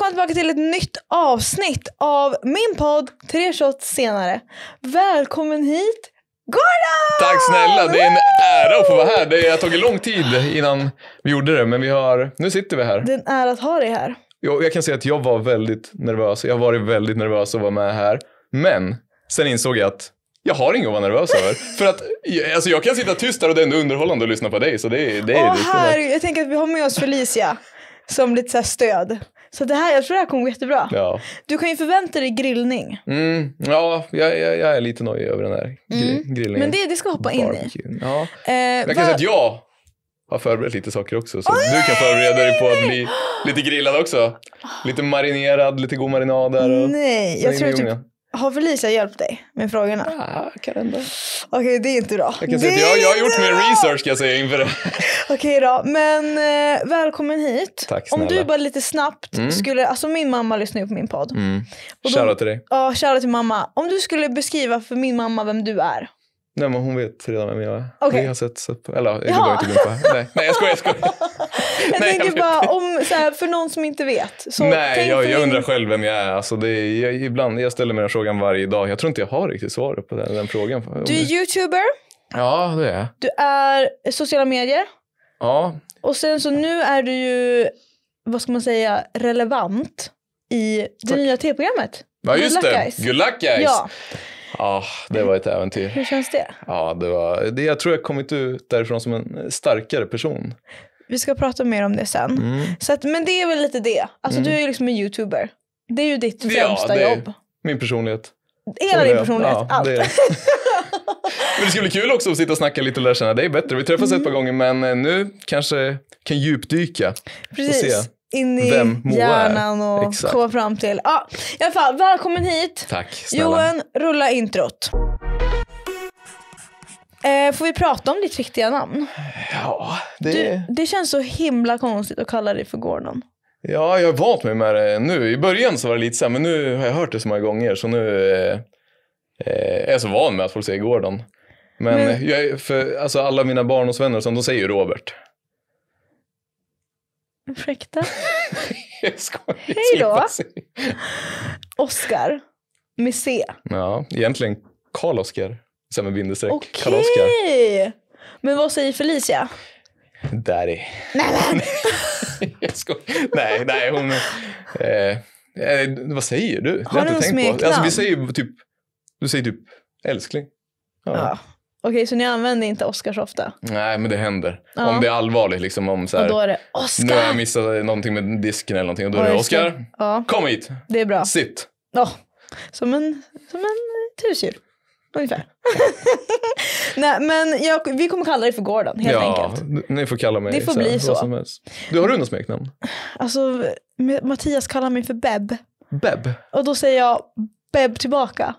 välkomna tillbaka till ett nytt avsnitt av min podd Tre shots senare. Välkommen hit Gordon! Tack snälla, det är en ära att få vara här. Det har tagit lång tid innan vi gjorde det, men vi har, nu sitter vi här. Det är en ära att ha dig här. Jag, jag kan säga att jag var väldigt nervös. Jag har varit väldigt nervös att vara med här. Men sen insåg jag att jag har inget att vara nervös över. För att, alltså jag kan sitta tyst där och det är ändå underhållande att lyssna på dig. Så det, det är Åh, här, jag tänker att vi har med oss Felicia som lite så stöd. Så det här, jag tror det här kommer gå jättebra. Ja. Du kan ju förvänta dig grillning. Mm, ja, jag, jag, jag är lite nojig över den här mm. grillningen. Men det, det ska hoppa in i. Ja. Eh, jag kan säga att jag har förberett lite saker också. Så oh, du kan förbereda dig på att bli lite grillad också. Lite marinerad, lite god marinad där. Och nej, jag tror typ har Felicia hjälpt dig med frågorna? Ja, Okej, okay, det är inte bra. Jag kan säga att jag, jag har gjort min research ska jag säga inför det. Okej okay, då, men eh, välkommen hit. Tack snälla. Om du bara lite snabbt mm. skulle, alltså min mamma lyssnar ju på min podd. Mm. Shoutout till dig. Ja, shoutout till mamma. Om du skulle beskriva för min mamma vem du är, Nej, men hon vet redan vem jag är. Okay. Vi har sett, eller ja. det går inte att nej, nej, jag skojar. Jag, skojar. jag nej, tänker jag bara om, så här, för någon som inte vet. Så nej, jag, jag undrar in... själv vem jag är. Alltså, det är jag, ibland, jag ställer mig den frågan varje dag. Jag tror inte jag har riktigt svaret på den, den frågan. Du är youtuber. Ja, det är Du är sociala medier. Ja. Och sen så nu är du ju, vad ska man säga, relevant i det Tack. nya tv-programmet. Ja, just Good luck, det. Guys. Good luck guys. Ja. Ja, det var ett äventyr. Hur känns det? Ja, det var, det, jag tror jag kommit ut därifrån som en starkare person. Vi ska prata mer om det sen. Mm. Så att, men det är väl lite det. Alltså mm. du är ju liksom en youtuber. Det är ju ditt främsta ja, jobb. min personlighet. Hela din personlighet, ja, allt. Det men det ska bli kul också att sitta och snacka lite och lära känna dig bättre. Vi träffas mm. ett par mm. gånger men eh, nu kanske kan djupdyka. Precis in i hjärnan och Exakt. komma fram till. Ja, I alla fall, välkommen hit. Tack snälla. Johan, rulla introt. Eh, får vi prata om ditt riktiga namn? Ja, det... Du, det känns så himla konstigt att kalla dig för Gordon. Ja, jag har vant mig med det nu. I början så var det lite så men nu har jag hört det så många gånger så nu eh, eh, är jag så van med att folk säger Gordon. Men, men... Jag, för, alltså, alla mina barndomsvänner som de säger ju Robert. Ursäkta? jag skojar. Hej då. Oscar med C. Ja, egentligen Karl-Oskar. Sen med bindestreck. Okej. Okay. Men vad säger Felicia? Daddy. Nej, jag skojar. Nej, nej, hon... Eh, eh, vad säger du? Det har, har du något smeknamn? Alltså, vi säger typ... Du säger typ älskling. ja. ja. Okej, så ni använder inte Oscar så ofta? Nej, men det händer. Ja. Om det är allvarligt. Liksom, om så här, och då är det Oscar! Nu har jag missat någonting med disken eller någonting och då är det Oscar, ja. kom hit! Det är bra. Sitt! Oh. Som en, som en husdjur. Ungefär. Nej, men jag, vi kommer kalla dig för Gordon helt ja, enkelt. Ni får kalla mig det får så, bli så. som helst. Du har du något smeknamn? Alltså, Mattias kallar mig för Beb. Beb? Och då säger jag Beb tillbaka.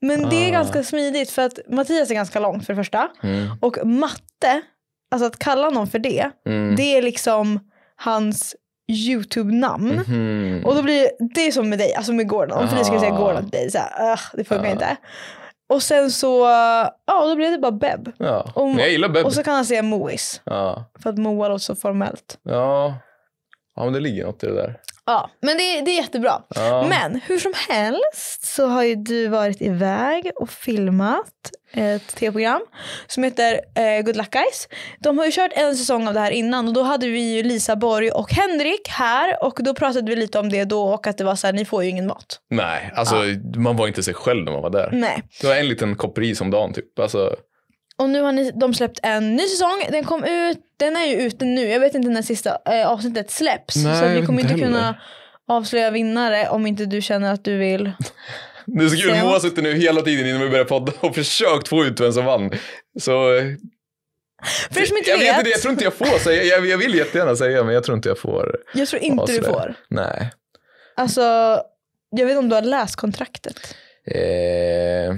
Men det är ah. ganska smidigt för att Mattias är ganska lång för det första. Mm. Och matte, alltså att kalla någon för det, Mm. det är liksom hans YouTube-namn. Mhm. Och då blir det- är som med dig, alltså med Gordon. Om Felicia skulle säga ah. Gordon till dig, så här, "Ugh, det funkar Ja. Ah. inte. Och sen så, ja då blev det bara Beb. Ja. Om- jag gillar Beb. Och så kan han säga Mois, Ja. för att Moa låter så formellt. Ja. ja, men det ligger något i det där. Ja, men det, det är jättebra. Ja. Men hur som helst så har ju du varit iväg och filmat ett tv-program som heter eh, Good Luck Guys. De har ju kört en säsong av det här innan och då hade vi ju Lisa Borg och Henrik här och då pratade vi lite om det då och att det var så här, ni får ju ingen mat. Nej, alltså ja. man var inte sig själv när man var där. Nej. Det var en liten kopp ris om dagen typ. Alltså... Och nu har ni, de släppt en ny säsong. Den kom ut, den är ju ute nu. Jag vet inte när sista eh, avsnittet släpps. Nej, så vi kommer inte heller. kunna avslöja vinnare om inte du känner att du vill. Det är så kul, Moa sitter nu hela tiden innan vi börjar podda och försökt få ut vem som vann. Så... Eh, För som inte jag, vet. Inte, jag tror inte jag får säga, jag, jag vill jättegärna säga men jag tror inte jag får. Jag tror inte avslöja. du får. Nej. Alltså, jag vet inte om du har läst kontraktet. Eh...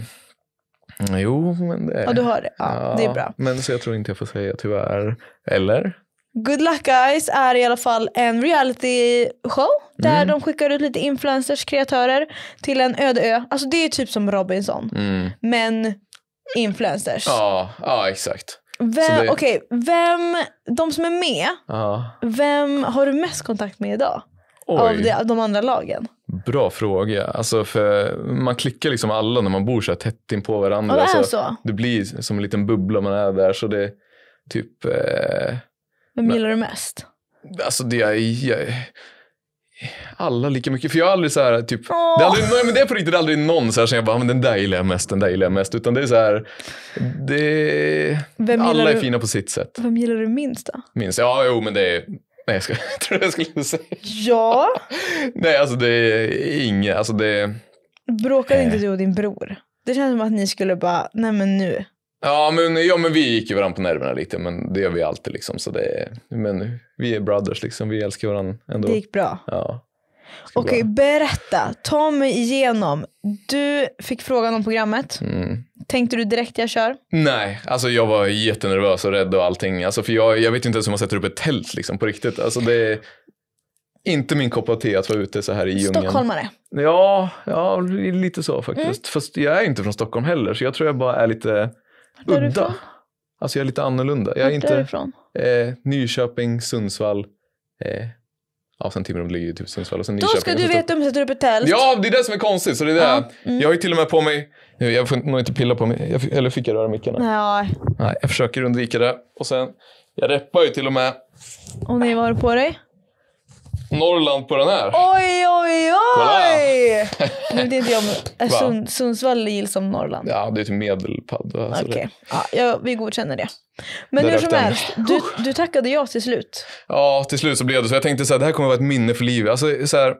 Jo, men det... Ja, du har det. Ja, ja, det är bra. Men så jag tror inte jag får säga tyvärr. Eller? Good Luck Guys är i alla fall en reality show där mm. de skickar ut lite influencers, kreatörer till en öde ö. Alltså det är typ som Robinson. Mm. Men influencers. Ja, ja exakt. Vem, det... Okej, vem, de som är med, ja. vem har du mest kontakt med idag? Oj. Av de andra lagen? Bra fråga. Alltså för man klickar liksom alla när man bor så här tätt in på varandra. det, är alltså, så. det blir som en liten bubbla man är där. Så det typ... Eh, Vem men, gillar du mest? Alltså det är... jag, alla lika mycket. För jag har aldrig så här, typ, det, är aldrig, nej, men det är på riktigt aldrig någon så här som jag bara, ah, men den där gillar jag mest, den där gillar jag mest. Utan det är så här, det, alla är du? fina på sitt sätt. Vem gillar du minst då? Minst? Ja, jo men det är Nej, jag, ska, jag tror jag skulle säga. Ja. Nej, alltså det är inget. Alltså det... Bråkade inte eh. du och din bror? Det känns som att ni skulle bara, nej men nu. Ja men, ja, men vi gick ju varandra på nerverna lite, men det gör vi alltid. Liksom, så det, men vi är brothers, liksom. vi älskar varandra ändå. Det gick bra. Ja. Okej, okay, berätta. Ta mig igenom. Du fick frågan om programmet. Mm. Tänkte du direkt jag kör? Nej, alltså jag var jättenervös och rädd och allting. Alltså för jag, jag vet inte ens hur man sätter upp ett tält liksom, på riktigt. Alltså det är inte min kopp av te att vara ute så här i djungeln. Stockholmare? Ja, ja lite så faktiskt. Mm. Fast jag är inte från Stockholm heller så jag tror jag bara är lite är udda. Du Alltså jag är lite annorlunda. Jag är Vart inte, är du ifrån? Eh, Nyköping, Sundsvall. Eh, Ja, sen Timrå ligger ju typ Sundsvall och sen Nyköping. Då ska du veta om du sätter upp ett tält. Ja, det är det som är konstigt. Så det är det. Ja, mm. Jag har ju till och med på mig, jag får nog inte pilla på mig, jag, eller fick jag röra micken? Ja. Nej, jag försöker undvika det. Och sen, jag reppar ju till och med. Och ni var på dig? Norrland på den här. Oj, oj, oj! nu vet inte jag om eh, Sund, Sundsvall gills som Norrland. Ja, det är typ Medelpad. Okej, okay. ja, jag, vi godkänner det. Men hur som helst, du, du, tackade ja till slut. Ja, till slut så blev det så. Jag tänkte så här, det här kommer att vara ett minne för livet. Alltså, så här,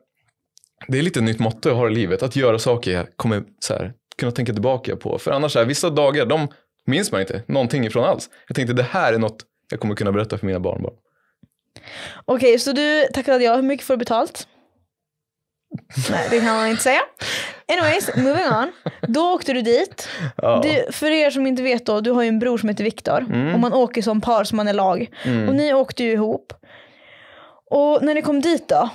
det är lite nytt motto jag har i livet, att göra saker jag kommer så här, kunna tänka tillbaka på. För annars, så här, vissa dagar, de minns man inte någonting ifrån alls. Jag tänkte det här är något jag kommer kunna berätta för mina barnbarn. Okej, okay, så du tackade jag. Hur mycket får du betalt? Nej, det kan man inte säga. Anyways, moving on. Då åkte du dit. Oh. Du, för er som inte vet då, du har ju en bror som heter Viktor. Mm. Och man åker som par, som man är lag. Mm. Och ni åkte ju ihop. Och när ni kom dit då?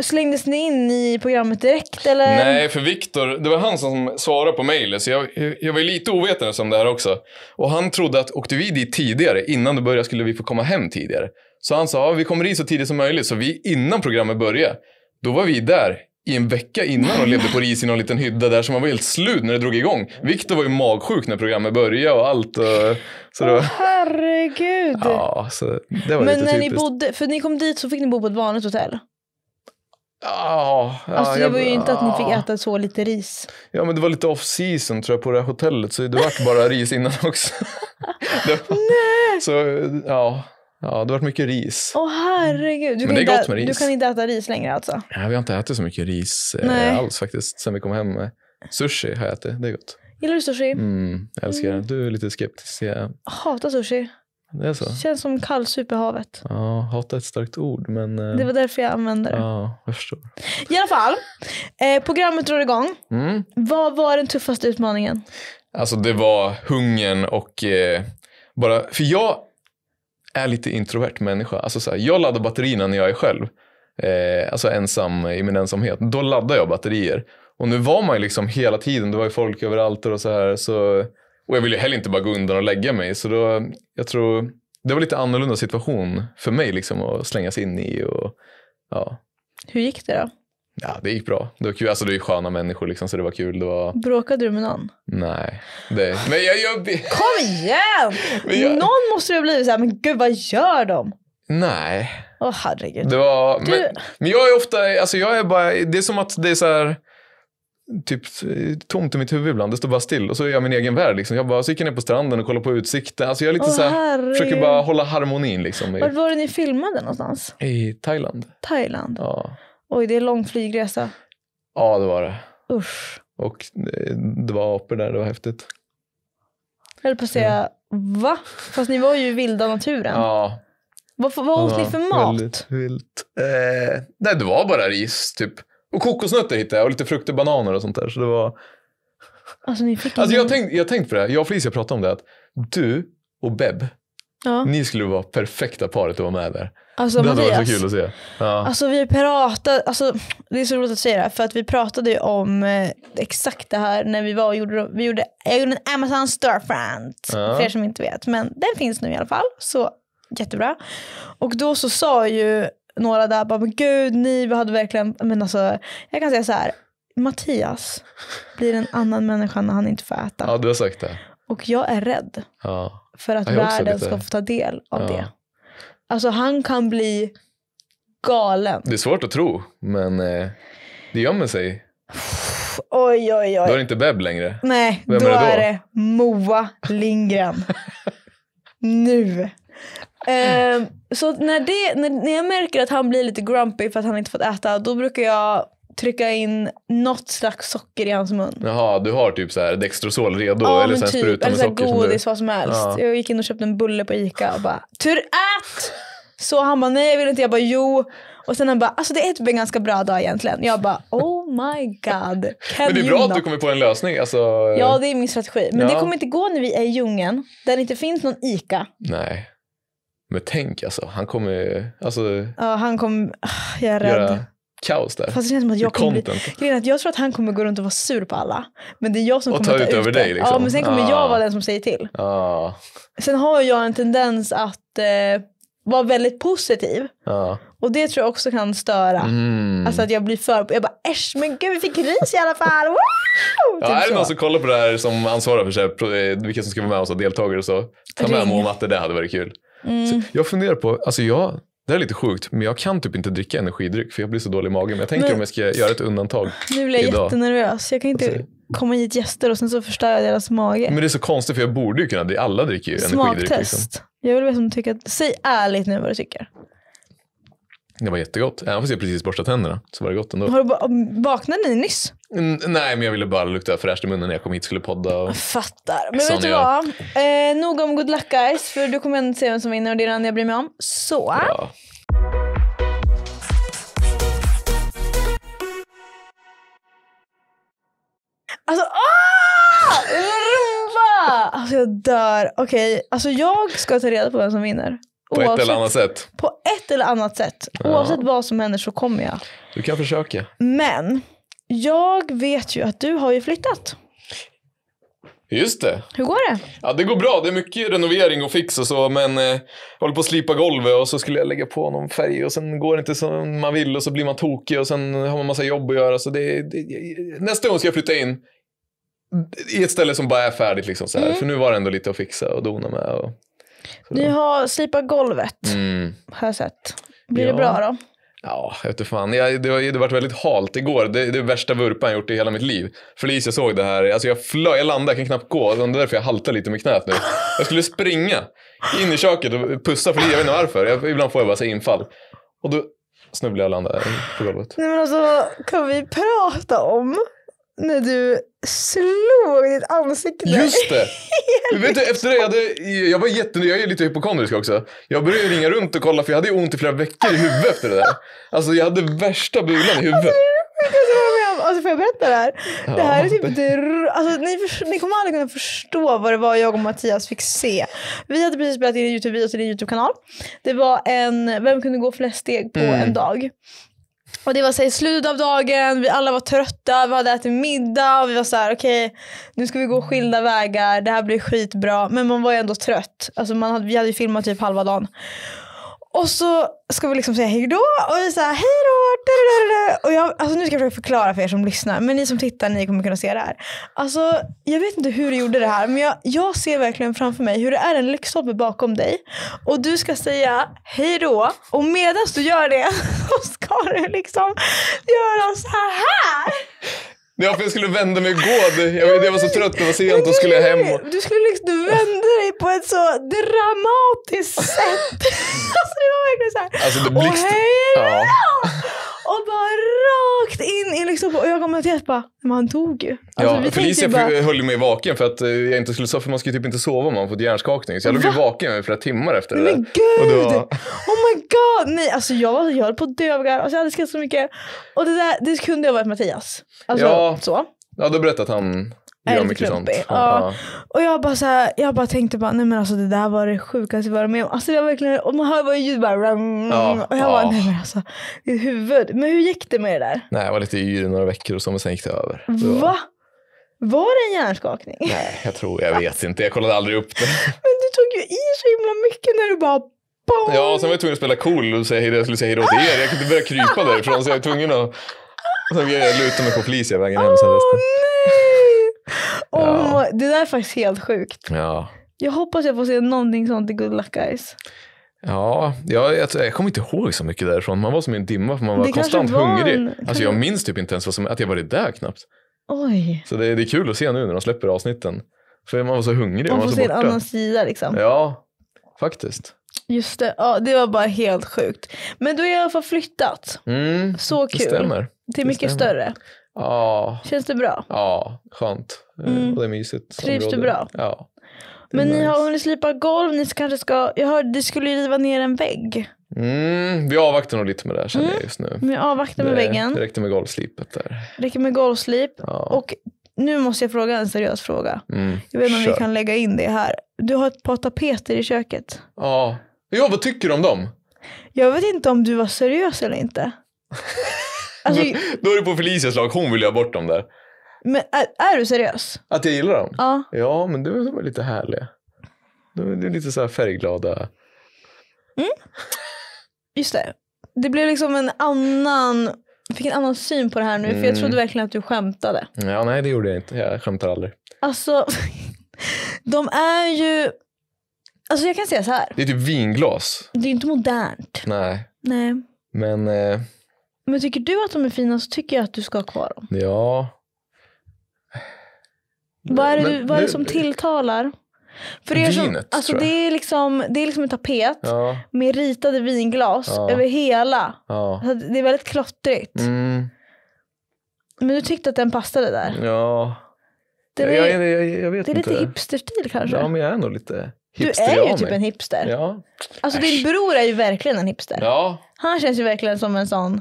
Slängdes ni in i programmet direkt eller? Nej, för Viktor, det var han som svarade på mejlet så jag, jag var lite ovetande om det här också. Och han trodde att åkte vi dit tidigare, innan det började, skulle vi få komma hem tidigare. Så han sa, vi kommer in så tidigt som möjligt. Så vi, innan programmet började, då var vi där i en vecka innan och levde på ris i någon liten hydda där Så man var helt slut när det drog igång. Viktor var ju magsjuk när programmet började och allt. Så det var... oh, herregud. Ja, så det var Men lite när typiskt. ni bodde, för ni kom dit så fick ni bo på ett vanligt hotell? Ja, ja, alltså det var ju inte att ni fick äta så lite ris. Ja men det var lite off season tror jag på det här hotellet så det vart bara ris innan också. var, Nej! Så ja, Ja, det har varit mycket ris. Åh herregud. Du, Men kan det är gott med ris. du kan inte äta ris längre alltså? Ja, vi har inte ätit så mycket ris eh, Nej. alls faktiskt sen vi kom hem. Sushi har jag ätit, det är gott. Gillar du sushi? Mm, jag älskar det. Mm. Du är lite skeptisk. Jag Hatar sushi. Det är så? Känns som kallsup i havet. Ja, hata är ett starkt ord men... eh, Det var därför jag använde det. Ja, jag förstår. I alla fall, eh, programmet drar igång. Mm. Vad var den tuffaste utmaningen? Alltså det var hungern och eh, bara, för jag är lite introvert människa. Alltså så här, jag laddar batterierna när jag är själv. Eh, alltså ensam i min ensamhet. Då laddar jag batterier. Och nu var man ju liksom hela tiden, det var ju folk överallt och så här. Så, och jag ville ju heller inte bara gå undan och lägga mig. Så då, jag tror, det var lite annorlunda situation för mig liksom att slängas in i. Och, ja. Hur gick det då? Ja, det gick bra. Det var kul. Alltså det är sköna människor liksom, så det var kul. Det var... Bråkade du med någon? Nej. Det... Men jag, jag... Kom igen! Jag... Någon måste ju ha blivit så men gud vad gör de? Nej. Åh oh, herregud. Det var... Du... men, men jag är ofta, alltså jag är bara, det är som att det är så typ tomt i mitt huvud ibland. Det står bara still och så är jag min egen värld. Liksom. Jag bara så gick jag ner på stranden och kollade på utsikten. Alltså jag är lite oh, så här, försöker bara hålla harmonin. Liksom, i... Var var det ni filmade någonstans? I Thailand. Thailand? Ja. Oj, det är lång flygresa. Ja, det var det. Usch. Och eh, det var apor där, det var häftigt. Jag höll på att säga, ja. va? Fast ni var ju i vilda naturen. Ja. Vad, vad åt ni för mat? Väldigt vilt. Eh, nej, det var bara ris typ. Och kokosnötter hittade jag och lite frukter, bananer och sånt där. Så det var... Alltså, ni fick alltså, jag har tänkt, jag tänkt på det, jag och Felicia pratade om det. Att du och Beb, Ja. Ni skulle vara perfekta paret att vara med där. Alltså, det hade varit så kul att se. Ja. Alltså vi pratade, alltså, det är så roligt att säga det här, för att vi pratade ju om eh, exakt det här när vi var och gjorde, vi gjorde, jag gjorde en Amazon Starfront. ja. för er som inte vet. Men den finns nu i alla fall, så jättebra. Och då så sa ju några där bara, men gud ni hade verkligen, men alltså jag kan säga så här, Mattias blir en annan människa när han inte får äta. Ja du har sagt det. Och jag är rädd. Ja för att världen lite... ska få ta del av ja. det. Alltså han kan bli galen. Det är svårt att tro, men eh, det gömmer sig. Oj, oj, oj. Då är det inte Beb längre. Nej, Vem då är det, då? är det Moa Lindgren. nu. Eh, så när, det, när, när jag märker att han blir lite grumpy för att han inte fått äta, då brukar jag trycka in något slags socker i hans mun. Jaha, du har typ så här Dextrosol redo? Ja, eller men typ. Eller så här godis, vad som helst. Ja. Jag gick in och köpte en bulle på Ica och bara “Tur ät!” Så han bara “Nej, jag vill inte”. Jag bara “Jo”. Och sen han bara “Alltså det är typ en ganska bra dag egentligen”. Jag bara “Oh my god”. men det är bra att du kommer på en lösning. Alltså... Ja, det är min strategi. Men ja. det kommer inte gå när vi är i djungeln där det inte finns någon Ica. Nej. Men tänk alltså, han kommer... Alltså, ja, han kommer... Ah, jag är rädd. Göra kaos där. Fast det känns som att jag, kommer att jag tror att han kommer gå runt och vara sur på alla. Men det är jag som och kommer ta ut, ut över det. dig. Liksom. Ja, men sen kommer ah. jag vara den som säger till. Ah. Sen har jag en tendens att eh, vara väldigt positiv. Ah. Och det tror jag också kan störa. Mm. Alltså att jag blir för... Jag bara äsch men gud vi fick ris i alla fall. Wow! Ja, typ är det någon som kollar på det här som ansvarar för eh, vilka som ska vara med oss och deltagare och så. Ta med Ring. och Matte, det hade varit kul. Mm. jag funderar på, alltså jag, det här är lite sjukt, men jag kan typ inte dricka energidryck för jag blir så dålig i magen. Men jag tänker men, om jag ska göra ett undantag Nu blir jag idag. jättenervös. Jag kan inte alltså. komma hit gäster och sen så förstör jag deras mage. Men det är så konstigt för jag borde ju kunna, alla dricker ju energidryck. Smaktest. Liksom. Jag vill veta om du tycker att, säg ärligt nu vad du tycker. Det var jättegott. Även fast jag precis borstat tänderna så var det gott ändå. Har du um, vaknade ni nyss? Mm, nej, men jag ville bara lukta fräscht i munnen när jag kom hit och skulle podda. Och... Jag fattar. Men vet du vad? Eh, nog om good luck guys, för du kommer ändå se vem som vinner och det är den jag bryr mig om. Så. Bra. Alltså, åh! Ah! Rumba! Alltså jag dör. Okej, okay. alltså jag ska ta reda på vem som vinner. På oavsett, ett eller annat sätt. På ett eller annat sätt. Ja. Oavsett vad som händer så kommer jag. Du kan försöka. Men jag vet ju att du har ju flyttat. Just det. Hur går det? Ja, det går bra. Det är mycket renovering och fix och så, men eh, jag håller på att slipa golvet och så skulle jag lägga på någon färg och sen går det inte som man vill och så blir man tokig och sen har man massa jobb att göra. Så det, det nästa gång ska jag flytta in i ett ställe som bara är färdigt. Liksom, så mm. För nu var det ändå lite att fixa och dona med. Och ni har slipat golvet, mm. har jag sett. Blir ja. det bra då? Ja, jag vet fan. Jag, det, var, det väldigt halt igår. Det är det värsta vurpan jag gjort i hela mitt liv. Felicia såg det här. Alltså jag, flö, jag landade, jag kan knappt gå. Det är därför jag haltar lite med knät nu. Jag skulle springa in i köket och pussa Felicia. Jag vet inte varför. Jag, ibland får jag bara så infall. Och då snubblade jag och landade på golvet. Nej men alltså, kan vi prata om när du slog ditt ansikte. Just det! Vet du, efter det, jag, hade, jag var jättenöjd, jag är lite hypokondrisk också. Jag började ringa runt och kolla för jag hade ont i flera veckor i huvudet efter det där. Alltså jag hade värsta bulan i alltså, huvudet. Alltså får jag berätta det här? det här är typ det... Alltså, ni, ni kommer aldrig kunna förstå vad det var jag och Mattias fick se. Vi hade precis spelat in en Youtube-video till din Youtube-kanal. Det var en Vem kunde gå flest steg på mm. en dag? Och det var så här, slut av dagen, vi alla var trötta, vi hade ätit middag och vi var så här: okej okay, nu ska vi gå skilda vägar, det här blir skitbra. Men man var ju ändå trött. Alltså man hade, vi hade ju filmat typ halva dagen. Och så ska vi liksom säga hejdå och vi säger hejdå. Och jag, alltså nu ska jag försöka förklara för er som lyssnar, men ni som tittar ni kommer kunna se det här. Alltså, jag vet inte hur du gjorde det här, men jag, jag ser verkligen framför mig hur det är en lyktstolpe bakom dig och du ska säga hejdå och medan du gör det så ska du liksom göra så här. Det var för jag skulle vända mig och gå. Jag, var så trött, det var sent och skulle jag hem. Och... Du skulle liksom, du dig på ett så dramatiskt sätt. Mm. alltså det var verkligen så här. Alltså det blixt... Åh, och bara rakt in i liksom, och jag kommer till att bara, men han dog ju. Alltså, ja, Felicia bara... höll mig vaken för att eh, jag inte skulle sova, för man ska ju typ inte sova om man fått hjärnskakning. Så jag låg ju vaken i flera timmar efter det Men där. gud! Var... Oh my god! Nej, alltså jag, jag höll på att dö alltså, jag hade skrattat så mycket. Och det där, det kunde ha varit Mattias. Alltså, ja, så. ja, du har berättat han Gör är lite Ja. Och jag bara, så här, jag bara tänkte bara, nej men alltså det där var det sjukaste jag varit med om. Alltså jag verkligen, och man hör bara ljud bara. Ja. Och jag ja. bara, nej men alltså ditt huvud. Men hur gick det med det där? Nej, jag var lite yr i några veckor och så, men sen gick det över. Det var... Va? Var det en hjärnskakning? Nej, jag tror, jag vet inte. Jag kollade aldrig upp det. men du tog ju i så himla mycket när du bara Boom. Ja, sen var jag tvungen att spela cool och säga hej, jag skulle säga hejdå till er. Jag kunde börja krypa därifrån så jag var tvungen att... Så jag luta mig på flis hela vägen hem sen resten. nej. Ja. det där är faktiskt helt sjukt. Ja. Jag hoppas jag får se någonting sånt i Good Luck Guys. Ja, jag, jag, jag kommer inte ihåg så mycket därifrån. Man var som i en dimma för man var det konstant var hungrig. En... Alltså, jag minns typ inte ens vad som, att jag var där knappt. Oj. Så det, det, är kul att se nu när de släpper avsnitten. För man var så hungrig. Man, man får se borta. en annan sida liksom. Ja, faktiskt. Just det, ja, det var bara helt sjukt. Men du har i alla fall flyttat. Mm, så kul. Det stämmer. Till mycket stämmer. större. Ja. Känns det bra? Ja, skönt. Eh, mm. Och det är mysigt. Trivs du bra? Ja. Men nice. ni har hunnit slipa golv, ni kanske ska, jag hörde ni skulle riva ner en vägg. Mm, vi avvaktar nog lite med det här känner mm. jag just nu. Vi avvaktar med väggen. Det räcker med golvslipet där. Det Räcker med golvslip. Ja. Och nu måste jag fråga en seriös fråga. Mm. Jag vet inte om vi kan lägga in det här. Du har ett par tapeter i köket. Ja. Ja, vad tycker du om dem? Jag vet inte om du var seriös eller inte. Alltså, då är det på Felicias lag, hon vill ju ha bort dem där. Men är, är, du seriös? Att jag gillar dem? Ja. Ja, men du var lite härlig. du är lite så här färgglada. Mm. Just det. Det blev liksom en annan, jag fick en annan syn på det här nu. Mm. För jag mm. trodde verkligen att du skämtade. Ja, nej det gjorde jag inte. Jag skämtar aldrig. Alltså, de är ju, alltså jag kan säga så här. Det är typ vinglas. Det är inte modernt. Nej. Nej. Men eh, men tycker du att de är fina så tycker jag att du ska ha kvar dem. Ja. Vad är det, men, vad är det som tilltalar? För det är som, vinet, alltså, det är liksom, det är liksom en tapet ja. med ritade vinglas ja. över hela. Ja. Alltså, det är väldigt klottrigt. Mm. Men du tyckte att den passade där? Ja. Det är, jag, jag, jag det är lite hipsterstil kanske? Ja, men jag är nog lite hipster. Du är ju typ en hipster. Ja. Alltså Äsch. din bror är ju verkligen en hipster. Ja. Han känns ju verkligen som en sån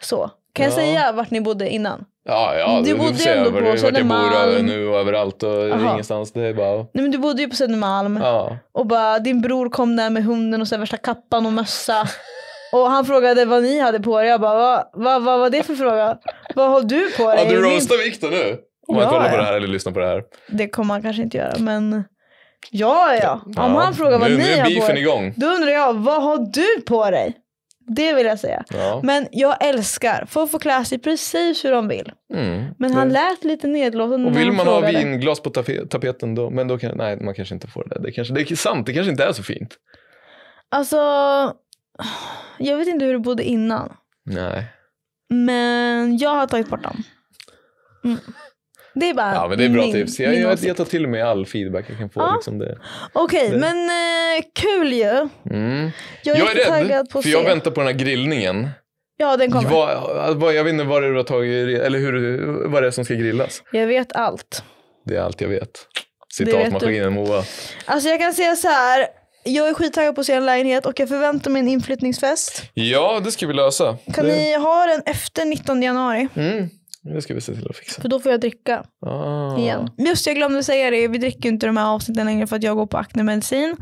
så. Kan jag säga vart ni bodde innan? Ja, ja du, du bodde ju ändå på Vart jag bor nu och överallt och Aha. ingenstans. Det är bara... Nej, men du bodde ju på Södermalm. Ja. Och bara, din bror kom där med hunden och så värsta kappan och mössa. Och han frågade vad ni hade på er. Jag bara, vad, vad, vad var det för fråga? Vad har du på dig? Ja, du roastar Viktor nu. Om ja, han kollar på det här eller lyssnar på det här. Det kommer han kanske inte göra, men ja, ja. Om ja. han frågar vad nu, ni har på er. igång. Då undrar jag, vad har du på dig? Det vill jag säga. Ja. Men jag älskar, folk får klä sig precis hur de vill. Mm, men han lät lite nedlåten Och vill man ha vinglas på tapeten då, men då kan, nej man kanske inte får det. Det, kanske, det är sant, det kanske inte är så fint. Alltså, jag vet inte hur du bodde innan. Nej. Men jag har tagit bort dem. Mm. Det är bara ja, men det är bra min, tips. Jag, jag, jag tar till mig all feedback jag kan få. Ja. Liksom Okej, okay, men eh, kul ju. Mm. Jag, jag är, är rädd, för jag väntar på den här grillningen. Ja, den kommer. Jag, alltså, jag vet inte vad det är du har tagit, eller hur, vad det är som ska grillas. Jag vet allt. Det är allt jag vet. Citatmaskinen Moa. Alltså jag kan säga så här. Jag är skittaggad på att se en lägenhet och jag förväntar mig en inflyttningsfest. Ja, det ska vi lösa. Kan det... ni ha den efter 19 januari? Mm. Det ska vi se till att fixa. För då får jag dricka ah. igen. Just jag glömde säga det, vi dricker inte de här avsnitten längre för att jag går på aknemedicin.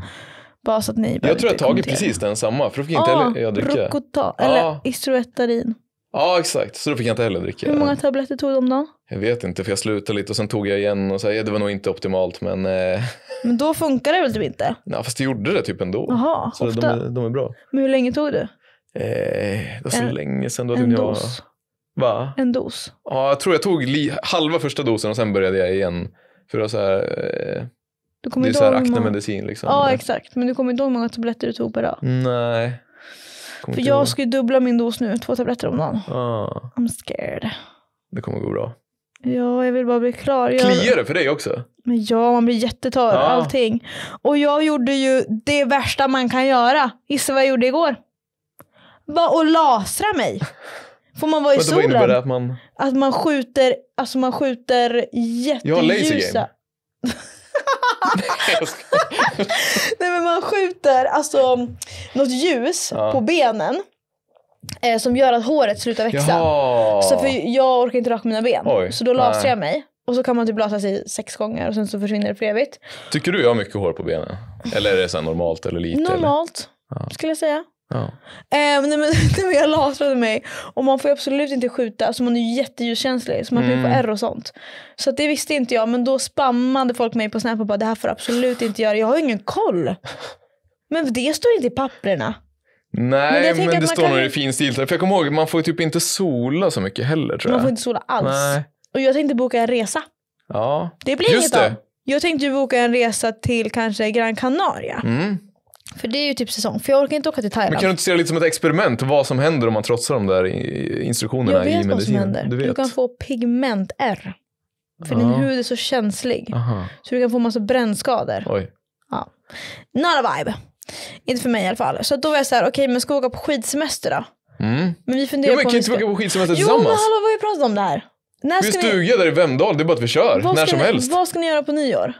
Bara så att ni Jag tror jag har tagit precis den samma, för då fick ah, inte heller jag dricka. Rokota, eller ah. Istroetarin. Ja exakt, så då fick jag inte heller dricka. Hur många tabletter tog de då? Jag vet inte för jag slutade lite och sen tog jag igen och så här, det var nog inte optimalt men. Eh... Men då funkar det väl typ inte? Ja fast det gjorde det typ ändå. Jaha, så ofta. De, de, är bra. Men hur länge tog du? Eh, det var så en, länge sedan. Då en jag... dos? Va? En dos? Ja, jag tror jag tog halva första dosen och sen började jag igen. För att så här, eh, du kommer det är såhär här aknemedicin liksom. Ja, exakt. Men du kommer inte ihåg hur många tabletter du tog per dag? Nej. För jag ihåg. ska ju dubbla min dos nu, två tabletter om dagen. Ah. I'm scared. Det kommer gå bra. Ja, jag vill bara bli klar. Jag... Kliar det för dig också? Men ja, man blir jättetorr. Ja. Ah. Allting. Och jag gjorde ju det värsta man kan göra. Gissa vad jag gjorde igår? Var och lasra mig. Får man vara i solen? Vad det? Att man... att man skjuter, alltså man skjuter jätteljusa. Jag har lazy game. Nej men man skjuter alltså något ljus ja. på benen eh, som gör att håret slutar växa. Jaha. Så för jag orkar inte raka mina ben Oj. så då lasrar jag mig. Och så kan man typ lasa sig sex gånger och sen så försvinner det för evigt. Tycker du jag har mycket hår på benen? Eller är det så normalt eller lite? Normalt eller? skulle jag säga. Ja. Eh, nej, men, nej, men jag lasrade mig. Och man får absolut inte skjuta, alltså man är ju jätteljuskänslig så man kan ju få Mm. ärr och sånt. Så att det visste inte jag men då spammade folk mig på Snap och bara det här får du absolut inte göra, jag har ju ingen koll. Men det står inte i papperna. Nej, jag men, det står nog i finstilta. För jag kommer ihåg, man får ju typ inte sola så mycket heller tror jag. Man får inte sola alls. Nej. Och jag tänkte boka en resa. Ja. Det blir Just inget det. Jag tänkte boka en resa till kanske Gran Canaria. Mm. För det är ju typ säsong, för jag orkar inte åka till Thailand. Men kan du inte se det lite som ett experiment? Vad som händer om man trotsar de där instruktionerna i medicinen? Jag vet vad som händer. Du, du kan få pigment-R. För uh -huh. din hud är så känslig. Uh -huh. Så du kan få massa brännskador. Oj. Ja. Not a vibe. Inte för mig i alla fall. Så då var jag så här, okej okay, men ska vi åka på skidsemester då? Mm. Men vi funderar jo, men på kan inte åka på skidsemester tillsammans? Jo men hallå, vad har vi pratat om det här? När vi är stuga där i Vemdal, det är bara att vi kör. När som ni... helst. Vad ska ni göra på nyår?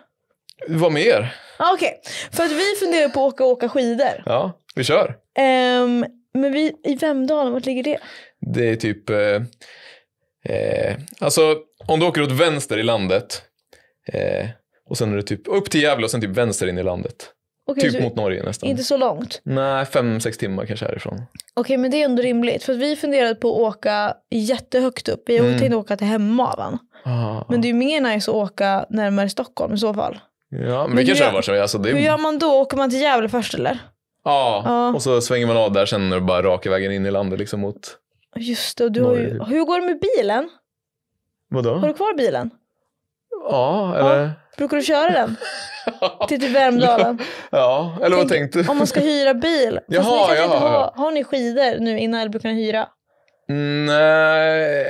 Vad mer? Okej, okay. för att vi funderar på att åka, åka skidor. Ja, vi kör. Um, men vi, i Vemdalen, vart ligger det? Det är typ... Eh, eh, alltså, om du åker åt vänster i landet eh, och sen är det typ upp till Gävle och sen typ vänster in i landet. Okay, typ mot Norge nästan. Inte så långt? Nej, fem, sex timmar kanske härifrån. Okej, okay, men det är ändå rimligt. För vi funderade på att åka jättehögt upp. Vi mm. tänkte åka till Hemavan. Ah, men det är ju mer nice att åka närmare Stockholm i så fall. Ja, men, men kan köra hur, var Alltså, det... Hur gör man då? Åker man till Gävle först eller? Ja, ja, och så svänger man av där sen är det bara raka vägen in i landet liksom mot Just det, och du har ju... Hur går det med bilen? Vadå? Har du kvar bilen? Ja, eller? Ja. Brukar du köra den? till typ Värmdalen? Ja, eller vad tänkte du? Om man ska hyra bil. Jaha, jaha, inte har, har ni skidor nu innan eller brukar ni hyra? Mm, nej.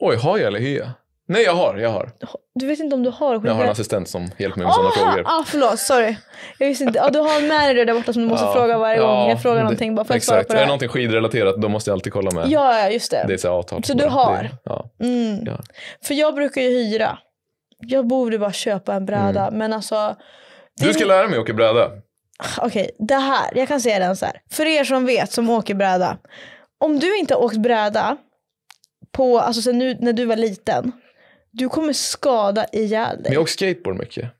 Oj, har jag eller hyr jag? Nej, jag har. Jag har. Du vet inte om du har Jag har en assistent som hjälper mig med sådana ah, frågor. Ah, förlåt, sorry. Jag visste inte. Ah, du har med dig det där borta som du måste Ja, ah, fråga varje gång jag frågar det- någonting. Bara för att svara på det. Är det någonting skidrelaterat då måste jag alltid kolla med. Ja, ja, just det. Det är så avtal. Så du har? Det, ja. Mm. Ja. För jag brukar ju hyra. Jag borde bara köpa en bräda. Mm. Men alltså. Du ska lära mig åka bräda. Ah, okej, det här. Jag kan säga den så här. För er som vet, som åker bräda. Om du inte har åkt bräda på, alltså sen nu, när du var liten. Du kommer skada ihjäl dig. Men jag åker skateboard mycket.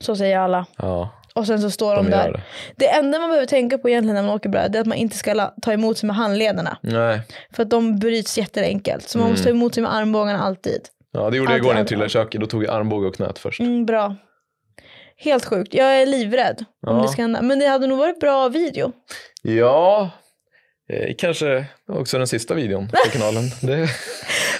Så säger alla. Ja, Och sen så står de, de där. det. Det enda man behöver tänka på egentligen när man åker bräda är att man inte ska ta emot sig med handlederna. Nej. För att de bryts jätteenkelt. Så man måste ta mm. emot sig med armbågarna alltid. Ja, det gjorde jag igår när jag trillade i köket. Då tog jag armbåge och knät först. Mm, bra. Helt sjukt. Jag är livrädd om det ska hända. Men det hade nog varit bra video. Ja, eh, kanske också den sista videon på kanalen. Det,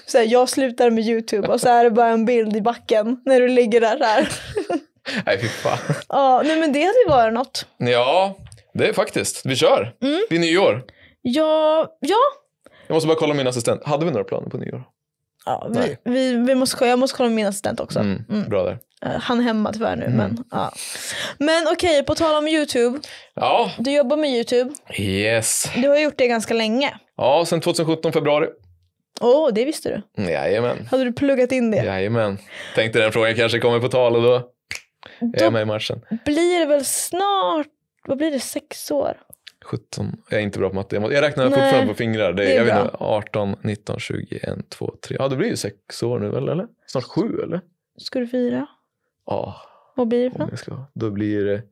så här, jag slutar med YouTube och så är det bara en bild i backen när du ligger där. där. nej, fy fan. Ja, nej, men det hade ju varit något. Ja, det är faktiskt. Vi kör. Mm. Det är nyår. Ja, ja. Jag måste bara kolla min assistent. Hade vi några planer på nyår? Ja, vi, vi, vi, måste, jag måste kolla med min assistent också. Mm, mm. Bra där. Eh, han är hemma tyvärr nu. Mm. Men, ja. men okej, okay, på tal om YouTube. Ja. Du jobbar med YouTube. Yes. Du har gjort det ganska länge. Ja, sen 2017 februari. Åh, oh, det visste du? Mm, jajamän. Hade du pluggat in det? Jajamän. Tänkte den frågan kanske kommer på tal och då, då är jag med i matchen. blir det väl snart, vad blir det, sex år? 17, jag är inte bra på matte. Jag räknar Nej, fortfarande på fingrar. Det det är jag vet inte, 18, 19, 20, 1, 2, 3. Ja, det blir ju sex år nu väl, eller? Snart sju, eller? Ska du fira? Ja. Vad blir det för Då blir det,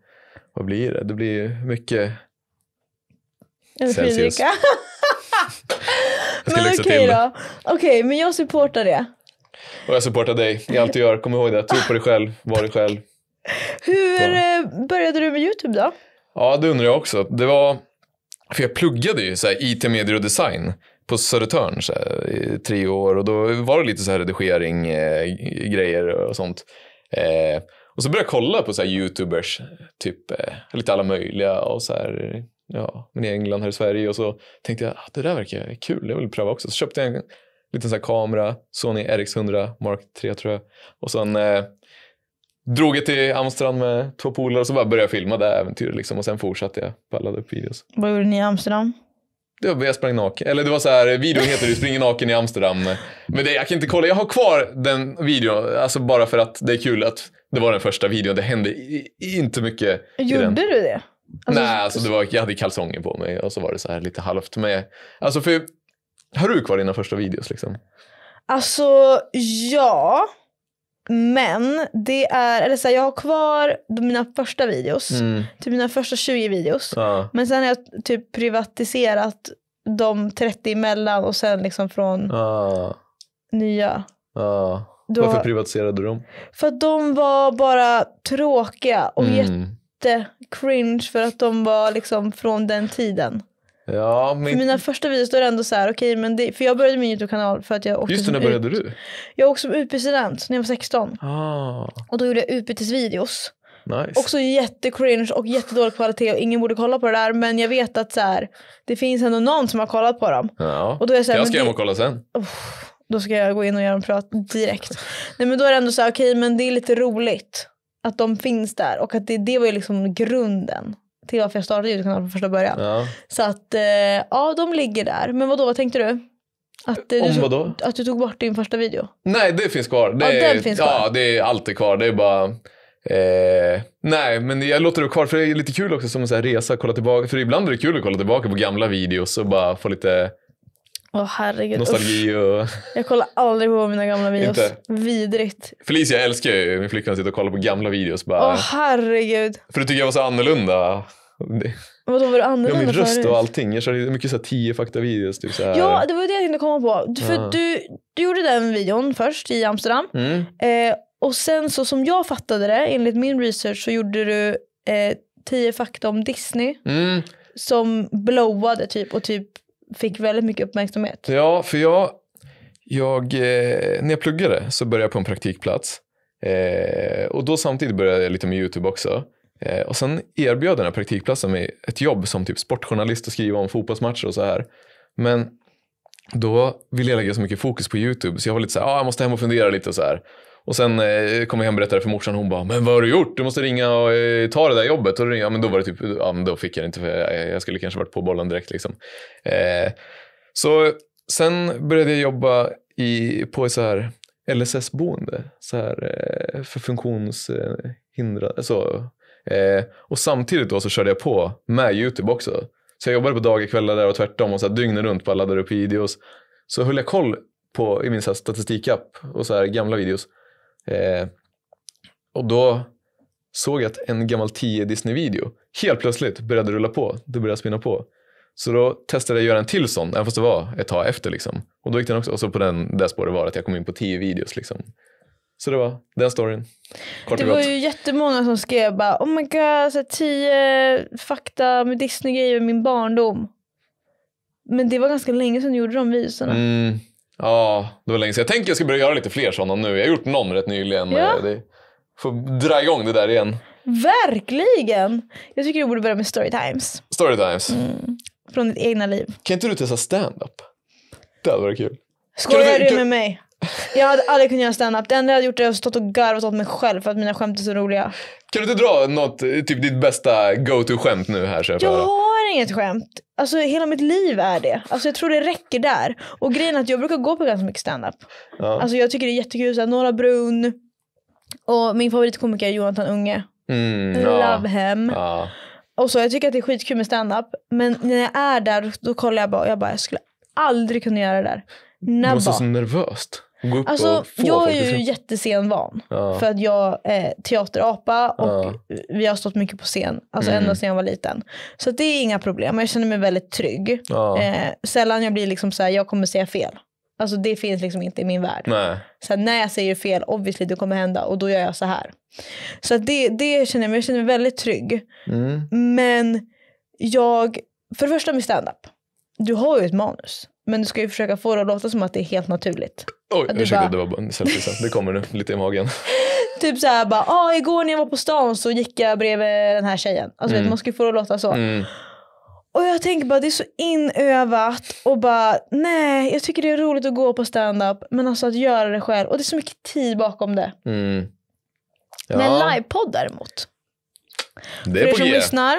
vad blir det? Det blir mycket Energidricka. men okej okay då. Okej, okay, men jag supportar det. Och jag supportar dig i allt du gör. Kom ihåg det. Tro på dig själv. Var dig själv. Hur ja. Eh, började du med Youtube då? Ja, det undrar jag också. Det var... För jag pluggade ju så här, IT, medier och design på Södertörn så här, i tre år och då var det lite så här redigering, eh, grejer och sånt. Eh, och så började jag kolla på så här, youtubers, typ eh, lite alla möjliga och så här, ja, men i England, här i Sverige. Och så tänkte jag att ah, det där verkar kul, jag vill pröva också. Så köpte jag en liten så kamera, Sony RX100 Mark 3 tror jag. Och sen eh, drog jag till Amsterdam med två polare och så bara började jag filma det äventyret. Liksom. Och sen fortsatte jag, ballade upp videos. Vad gjorde ni i Amsterdam? Det var, jag sprang naken. Eller det var så här, videon heter Du springer naken i Amsterdam. Men det, jag kan inte kolla. Jag har kvar den videon, alltså bara för att det är kul att det var den första videon. Det hände i, inte mycket Gjorde i den. du det? Alltså, Nej, alltså det var, jag hade kalsonger på mig och så var det så här lite halvt med. Alltså för, har du kvar dina första videos liksom? Alltså ja. Men det är, eller så här, jag har kvar mina första videos. Mm. Typ mina första 20 videos. Ja. Men sen har jag typ privatiserat de 30 emellan och sen liksom från ja. nya. Ja. Då, Varför privatiserade du dem? För att de var bara tråkiga och mm lite cringe för att de var liksom från den tiden. Ja, men... För mina första videos då är det ändå så här, okay, men det, för jag började min YouTube-kanal för att jag åkte Just det, när började ut, du? Jag åkte som utbytesstudent när jag var 16. Ah. Och då gjorde jag utbytesvideos. Nice. Också jättecringe och jättedålig kvalitet och ingen borde kolla på det där men jag vet att så här, det finns ändå någon som har kollat på dem. Ja. Och då är jag, så här, jag ska hem och kolla sen. Oh, då ska jag gå in och göra en prat direkt. Nej men då är det ändå så här, okej okay, men det är lite roligt. Att de finns där och att det, det var ju liksom grunden till varför jag startade Youtube-kanalen från första början. Ja. Så att eh, ja, de ligger där. Men vad då, vad tänkte du? Att, eh, du, vadå? att du tog bort din första video? Nej, det finns kvar. Det ja, är, den finns kvar. Ja, det är alltid kvar. Det är bara... Eh, nej, men jag låter det kvar för det är lite kul också som en resa, kolla tillbaka. För ibland är det kul att kolla tillbaka på gamla videos och bara få lite Åh oh, herregud. Nostalgi och... Jag kollar aldrig på mina gamla videos. Inte. Vidrigt. Felicia älskar ju min flickvän sitter och kollar på gamla videos. Åh oh, herregud. För du tycker jag var så annorlunda. Vadå var du annorlunda ja, min röst och allting. Jag körde mycket så här tio fakta videos. Typ så här. Ja det var det jag tänkte komma på. För du, du gjorde den videon först i Amsterdam. Mm. Eh, och sen så som jag fattade det enligt min research så gjorde du eh, tio fakta om Disney. Mm. Som blowade typ och typ fick väldigt mycket uppmärksamhet. Ja, för jag, jag eh, när jag pluggade så började jag på en praktikplats. Eh, och då samtidigt började jag lite med YouTube också. Eh, och sen erbjöd den här praktikplatsen mig ett jobb som typ sportjournalist och skriva om fotbollsmatcher och så här. Men då ville jag lägga så mycket fokus på YouTube så jag var lite så här, ah, jag måste hem och fundera lite och så här. Och sen eh, kom jag hem och berättade för morsan och hon bara “Men vad har du gjort? Du måste ringa och eh, ta det där jobbet”. Och ja, men då var det typ, ja, men då fick jag det inte för jag, jag skulle kanske varit på bollen direkt. Liksom. Eh, så sen började jag jobba i, på ett så här LSS-boende så här, eh, för funktionshindrade. Eh, så, eh, och samtidigt då så körde jag på med YouTube också. Så jag jobbade på dagar, kvällar där och tvärtom och så här, dygnet runt bara laddade upp videos. Så höll jag koll på, i min statistikapp och så här, gamla videos Eh, och då såg jag att en gammal 10 Disney-video helt plötsligt började rulla på. Det började spinna på. Så då testade jag att göra en till sån, även fast det var ett tag efter. Liksom. Och då gick den också, och så på den där spåret var det att jag kom in på 10 videos. Liksom. Så det var den storyn. Kort det var gott. ju jättemånga som skrev bara oh my god, så tio fakta med Disney-grejer i min barndom. Men det var ganska länge sedan du gjorde de visorna. Mm, Ja, det var länge sedan. Jag tänker att jag ska börja göra lite fler sådana nu. Jag har gjort någon rätt nyligen. Ja. Eh, det, får dra igång det där igen. Verkligen! Jag tycker du borde börja med storytimes. Storytimes? Mm. Från ditt egna liv. Kan inte du testa stand-up? Det hade varit kul. Skojar du, med mig? Jag hade aldrig kunnat göra stand-up. Det enda jag hade gjort är att stått och garvat åt mig själv för att mina skämt är så roliga. Kan du inte dra något, typ ditt bästa go-to-skämt nu här? Så jag ja! här är inget skämt. Alltså hela mitt liv är det. Alltså jag tror det räcker där. Och grejen är att jag brukar gå på ganska mycket standup. Ja. Alltså jag tycker det är jättekul. Så här, Norra Brunn. Och min favoritkomiker är Jonathan Unge. Mm, Love him. Ja. Och så, jag tycker att det är skitkul med standup. Men när jag är där då kollar jag bara. Jag bara jag skulle aldrig kunna göra det där. Nabba. Det var så nervöst alltså, jag är ju jättesenvan. Ja. För att jag är eh, teaterapa och ja. vi har stått mycket på scen. Alltså mm. ända sedan jag var liten. Så det är inga problem. Jag känner mig väldigt trygg. Ja. Eh, sällan jag blir liksom så här, jag kommer säga fel. Alltså det finns liksom inte i min värld. Nej. Så här, när jag säger fel, obviously det kommer hända och då gör jag så här. Så det, det känner jag jag känner mig väldigt trygg. Mm. Men jag, för det första med standup. Du har ju ett manus. Men du ska ju försöka få det att låta som att det är helt naturligt. Oj, att ursäkta, bara... det var bara en selfie. Det kommer nu, lite i magen. typ så här bara, ah, igår när jag var på stan så gick jag bredvid den här tjejen. Alltså mm. vet, man ska ju få det att låta så. Mm. Och jag tänker bara, det är så inövat och bara, nej, jag tycker det är roligt att gå på stand-up men alltså att göra det själv och det är så mycket tid bakom det. Mm. Ja. Men livepodd däremot. Det är För på er som G. lyssnar,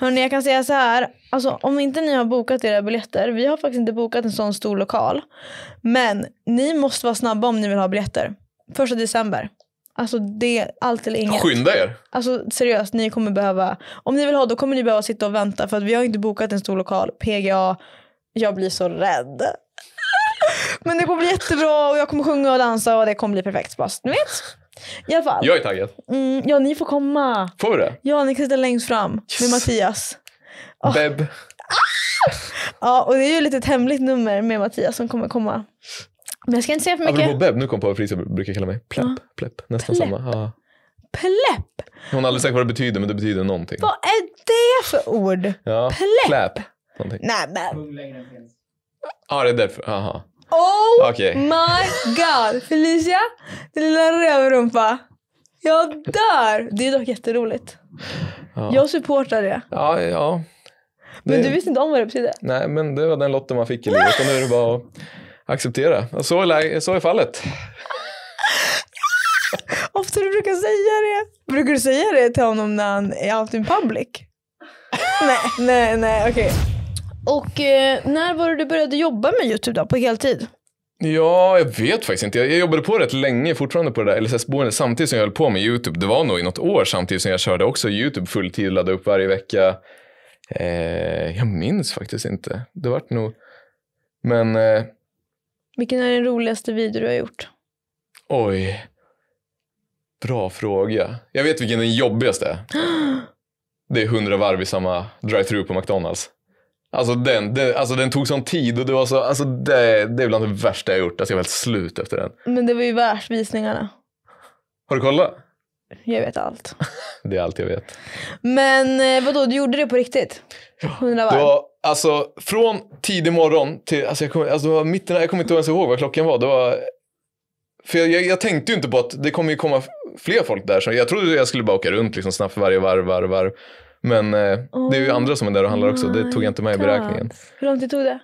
Hörni, jag kan säga så här. Alltså, om inte ni har bokat era biljetter. Vi har faktiskt inte bokat en sån stor lokal. Men ni måste vara snabba om ni vill ha biljetter. Första december. Alltså det är allt eller inget. Skynda er. Alltså seriöst, ni kommer behöva. Om ni vill ha då kommer ni behöva sitta och vänta. För att vi har inte bokat en stor lokal. PGA. Jag blir så rädd. Men det kommer bli jättebra och jag kommer sjunga och dansa och det kommer bli perfekt. Bara, ni vet. I alla fall. Jag är taggad. Mm, ja, ni får komma. Får vi det? Ja, ni kan sitta längst fram med Mattias. Oh. Beb. Ah! Ja, och det är ju lite ett hemligt nummer med Mattias som kommer komma. Men jag ska inte säga för mycket. Beb, nu kom på vad Frida brukar kalla mig. Plepp, ja. plepp. Nästan plepp. samma. Ja. Plepp. Hon har aldrig sagt vad det betyder, men det betyder någonting. Vad är det för ord? Ja. Plepp. Plepp. Nej, men. Ja, ah, det är därför. Aha. Oh okay. my god! Felicia, din lilla rövrumpa. Jag dör! Det är dock jätteroligt. Ja. Jag supportar det. Ja, ja. Det... Men du visste inte om vad det betydde? Nej, men det var den lotten man fick i livet och nu är det bara att acceptera. Och så är, så är fallet. Ofta du brukar säga det. Brukar du säga det till honom när han är out in public? nej, nej, nej, okej. Okay. Och eh, när var det du började jobba med YouTube då, på heltid? Ja, jag vet faktiskt inte. Jag, jag jobbade på rätt länge fortfarande på det där LSS-boendet samtidigt som jag höll på med YouTube. Det var nog i något år samtidigt som jag körde också YouTube fulltid, och laddade upp varje vecka. Eh, jag minns faktiskt inte. Det vart nog... Men... Eh... Vilken är den roligaste video du har gjort? Oj. Bra fråga. Jag vet vilken den jobbigaste är. Det är hundra varv i samma drive-through på McDonalds. Alltså den, den, alltså den tog sån tid och det var så, alltså det, det är bland det värsta jag gjort. Alltså jag var helt slut efter den. Men det var ju värt visningarna. Har du kollat? Jag vet allt. det är allt jag vet. Men eh, vadå, du gjorde det på riktigt? Hundra varv? alltså från tidig morgon till, alltså jag, kom, alltså, mitten, jag kommer inte ens ihåg vad klockan var. Det var för jag, jag, jag, tänkte ju inte på att det kommer ju komma fler folk där. Så jag trodde jag skulle bara åka runt liksom, snabbt varje varv, varv, varv. Men oh, det är ju andra som är där och handlar också. Det tog jag inte med i beräkningen. Hur lång tid tog det?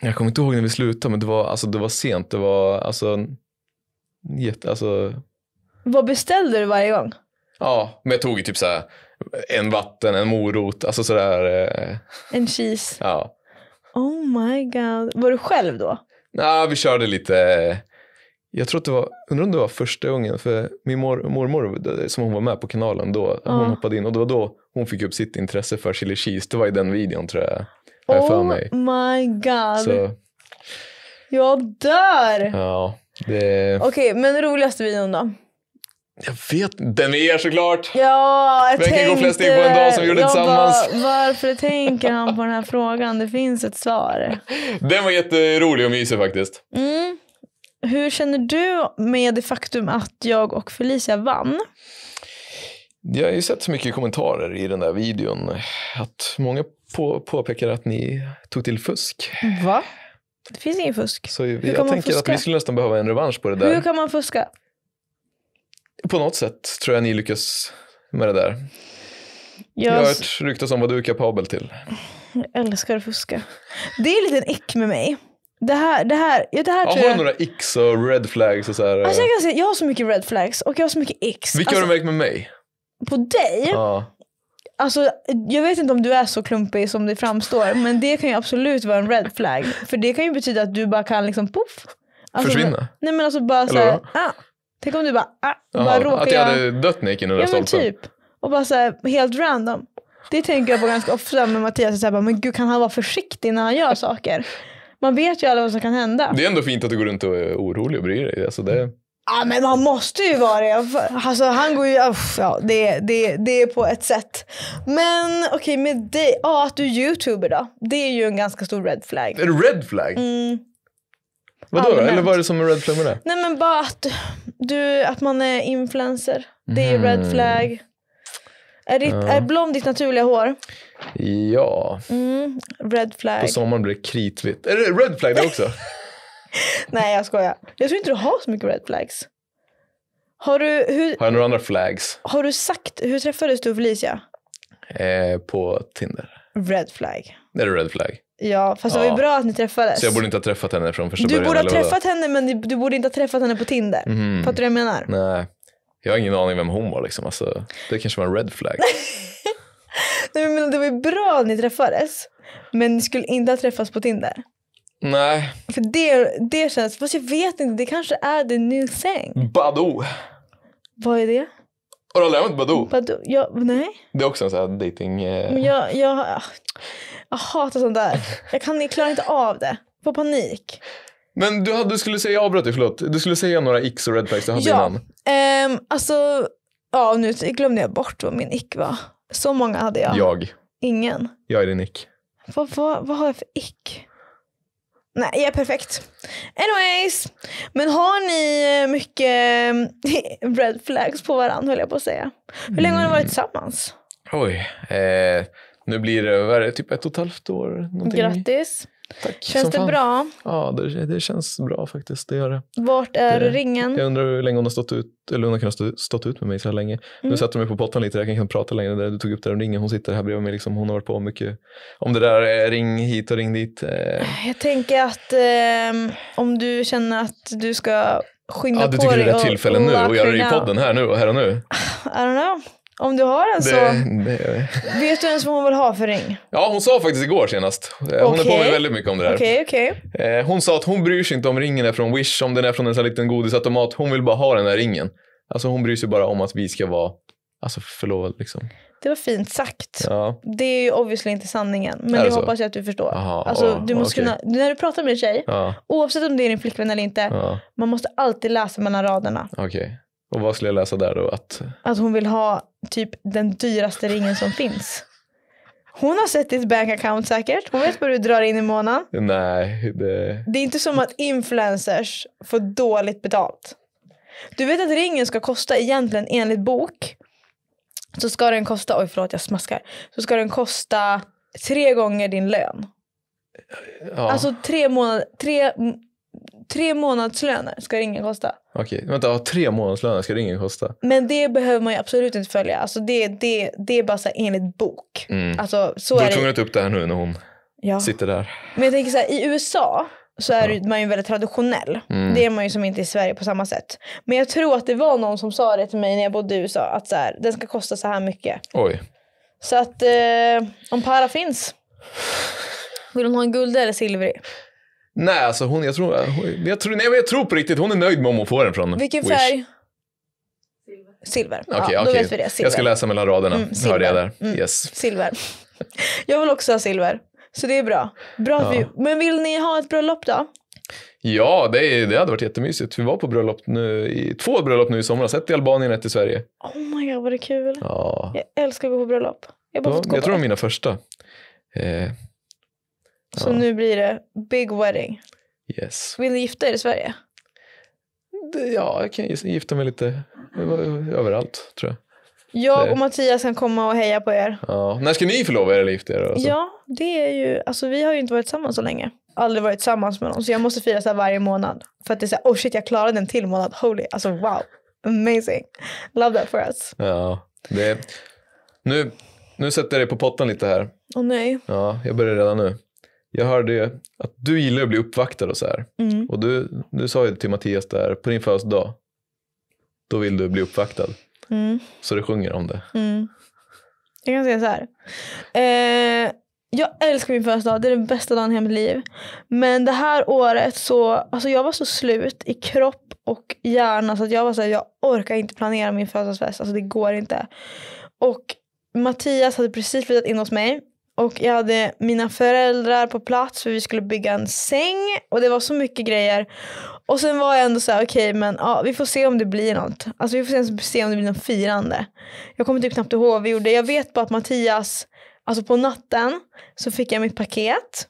Jag kommer inte ihåg när vi slutade men det var, alltså, det var sent. Det var alltså, jätte, alltså... Vad beställde du varje gång? Ja, men jag tog ju typ så här, en vatten, en morot, alltså sådär. Eh... En cheese? Ja. Oh my god. Var du själv då? Nej, vi körde lite. Eh, jag tror att det var, undrar om det var första gången, för min mor, mormor som hon var med på kanalen då, ah. hon hoppade in och det var då hon fick upp sitt intresse för chili cheese. Det var i den videon tror jag. Har oh för mig. my god. Så. Jag dör! Ja, det... Okej, okay, men roligaste videon då? Jag vet Den är er såklart! Ja, jag Vem tänkte... kan gå flest steg på en dag som gjorde jag tillsammans? Bara, varför tänker han på den här frågan? Det finns ett svar. Den var jätterolig och mysig faktiskt. Mm. Hur känner du med det faktum att jag och Felicia vann? Jag har ju sett så mycket kommentarer i den där videon att många på, påpekar att ni tog till fusk. Va? Det finns ingen fusk. Så Hur jag tänker att vi skulle nästan behöva en revansch på det där. Hur kan man fuska? På något sätt tror jag ni lyckas med det där. Jag, jag har hört ryktas om vad du är kapabel till. Jag älskar att fuska. Det är en liten ick med mig. Det här, det här, ja, det här ja, tror har jag... Har du några icks och red flags? Och så här, alltså jag, eh? kan säga, jag har så mycket red flags och jag har så mycket icks. Vilka alltså, har du märkt med mig? på dig. Ja. Alltså, jag vet inte om du är så klumpig som det framstår, men det kan ju absolut vara en red flag. För det kan ju betyda att du bara kan liksom poff. Alltså, Försvinna? Nej men alltså bara såhär, ah. tänk om du bara, ah, Aha, bara råkar Att jag hade dött när jag gick in i den ja, men typ. Och bara såhär helt random. Det tänker jag på ganska ofta med Mattias, såhär, men gud kan han vara försiktig när han gör saker? Man vet ju aldrig vad som kan hända. Det är ändå fint att du går runt och är orolig och bryr dig. Alltså det... Ja men man måste ju vara det. Alltså han går ju, ja det, det, det är på ett sätt. Men okej okay, med dig, ja att du är youtuber då. Det är ju en ganska stor red flag. En red flag? Mm. Vadå då? Eller vad är det som är red flag med det? Nej men bara att, du, att man är influencer. Det är mm. red flag. Är, ditt, ja. är blond ditt naturliga hår? Ja. Mm. Red flag. På sommaren blir det kritvitt. Är det red flag det också? Nej jag skojar. Jag tror inte du har så mycket red flags. Har du, hur, Har jag några andra flags? har du sagt, hur träffades du och Felicia? Eh, på Tinder. Red flag. Är det red flag? Ja fast det var ju bra att ni träffades. Så jag borde inte ha träffat henne från första du början? borde ha eller vadå? träffat henne men du borde inte ha träffat henne på Tinder. Mhm. Fattar du vad jag menar? Nej. Jag har ingen aning vem hon var liksom. Alltså, det kanske var en red flag. Nej, men det var ju bra att ni träffades. Men ni skulle inte ha träffats på Tinder. Nej. För det, det känns, fast jag vet inte, det kanske är the new thing. Badoo! Vad är det? Har du aldrig använt Badoo? Badoo? Ja, nej. Det är också en sån här dating... Eh... jag, jag, jag hatar sånt där. Jag, kan, jag klarar inte av det. Får panik. Men du, du skulle säga, jag avbröt dig, förlåt. Du skulle säga några x och red flags du hade ja. innan. Um, alltså, ja nu glömde jag bort vad min ick var. Så många hade jag. Jag. Ingen. Jag är din ick. Vad, vad, vad har jag för ick? Nej, jag är perfekt. Anyways. Men har ni eh, mycket red flags på varandra höll jag på att säga. Hur länge har ni varit mm. tillsammans? Oj. Eh, nu blir det, vad är det, typ ett och ett halvt år? Någonting. Grattis. Tack. Känns det fan. bra? Ja, det, det, känns bra faktiskt. Det gör det. Vart är det, ringen? Jag undrar hur länge hon har stått ut, eller hon har kunnat stå, stått ut med mig så här länge. Mm. Nu sätter du mig på pottan lite, jag kan inte prata längre. Där du tog upp det där om ringen, hon sitter här bredvid mig. Liksom, hon har varit på mycket om det där ring hit och ring dit. Eh. Jag tänker att eh, om du känner att du ska skynda ja, på dig. du tycker det är rätt tillfälle nu och göra det i podden här, nu, här och nu. I don't know. Om du har en så. Vet du ens vad hon vill ha för ring? Ja, hon sa faktiskt igår senast. Eh, hon okay. är på mig väldigt mycket om det här. Okay, okay. Eh, hon sa att hon bryr sig inte om ringen är från Wish, om den är från en sån här liten godisautomat. Hon vill bara ha den där ringen. Alltså hon bryr sig bara om att vi ska vara alltså, förlovade liksom. Det var fint sagt. Ja. Det är ju obviously inte sanningen. Men det, det hoppas jag att du förstår. Aha, alltså, du måste okay. kunna, när du pratar med en tjej, ja. oavsett om det är din flickvän eller inte, ja. man måste alltid läsa mellan raderna. Okay. Och vad skulle jag läsa där då? Att, att hon vill ha typ den dyraste ringen som finns. Hon har sett ditt bank account säkert. Hon vet vad du drar in i månaden. Nej. Det... det är inte som att influencers får dåligt betalt. Du vet att ringen ska kosta egentligen enligt bok. Så ska den kosta, oj förlåt jag smaskar. Så ska den kosta tre gånger din lön. Ja. Alltså tre månader, tre tre månadslöner ska ringen kosta. Okej, okay. vänta, tre månadslöner ska ringen kosta. Men det behöver man ju absolut inte följa. Alltså det, det, det är bara så enligt bok. Mm. Alltså, så du har tvungen att upp det här nu när hon ja. sitter där. Men jag tänker så här, i USA så är ja. man ju väldigt traditionell. Mm. Det är man ju som inte i Sverige på samma sätt. Men jag tror att det var någon som sa det till mig när jag bodde i USA. Att så här, den ska kosta så här mycket. Oj. Så att eh, om para finns. Vill hon ha en guld eller silvrig? Nej, alltså hon, jag tror, jag tror, nej, jag tror på riktigt, hon är nöjd med om hon får den från Vilken Wish. färg? Silver. Okej, okay, ja, okay. vet vi det. Silver. Jag ska läsa mellan raderna, mm, silver. hörde jag där. Mm, yes. Silver. Jag vill också ha silver. Så det är bra. bra ja. men vill ni ha ett bröllop då? Ja, det, det hade varit jättemysigt. Vi var på bröllop nu, i, två bröllop nu i somras. Ett i Albanien och ett i Sverige. Oh my god, vad det kul. Ja. Jag älskar att gå på bröllop. Jag, bara ja, jag tror det var mina första. Eh, så nu blir det big wedding. Yes. Vill ni gifta er i Sverige? Det, ja, jag kan gifta mig lite överallt tror jag. Jag och Mattias kan komma och heja på er. Ja. När ska ni förlova er eller gifta er? Alltså? Ja, det är ju, alltså vi har ju inte varit tillsammans så länge. Aldrig varit tillsammans med någon. Så jag måste fira så här varje månad. För att det är så här, oh shit jag klarade en till månad. Holy, alltså wow. Amazing. Love that for us. Ja, det, nu, nu sätter jag dig på pottan lite här. Åh oh, nej. Ja, jag börjar redan nu jag hörde att du gillar att bli uppvaktad och så här. Mm. Och du, du sa ju till Mattias där, på din födelsedag, då vill du bli uppvaktad. Mm. Så du sjunger om det. Mm. Jag kan säga så här. Eh, jag älskar min födelsedag, det är den bästa dagen i hela mitt liv. Men det här året så, alltså jag var så slut i kropp och hjärna så att jag var så här, jag orkar inte planera min födelsedagsfest. Alltså det går inte. Och Mattias hade precis flyttat in hos mig och jag hade mina föräldrar på plats för vi skulle bygga en säng och det var så mycket grejer. Och sen var jag ändå så här, okej okay, men ja, vi får se om det blir något. Alltså vi får se om det blir något firande. Jag kommer typ knappt ihåg vad vi gjorde. Jag vet bara att Mattias, alltså på natten så fick jag mitt paket.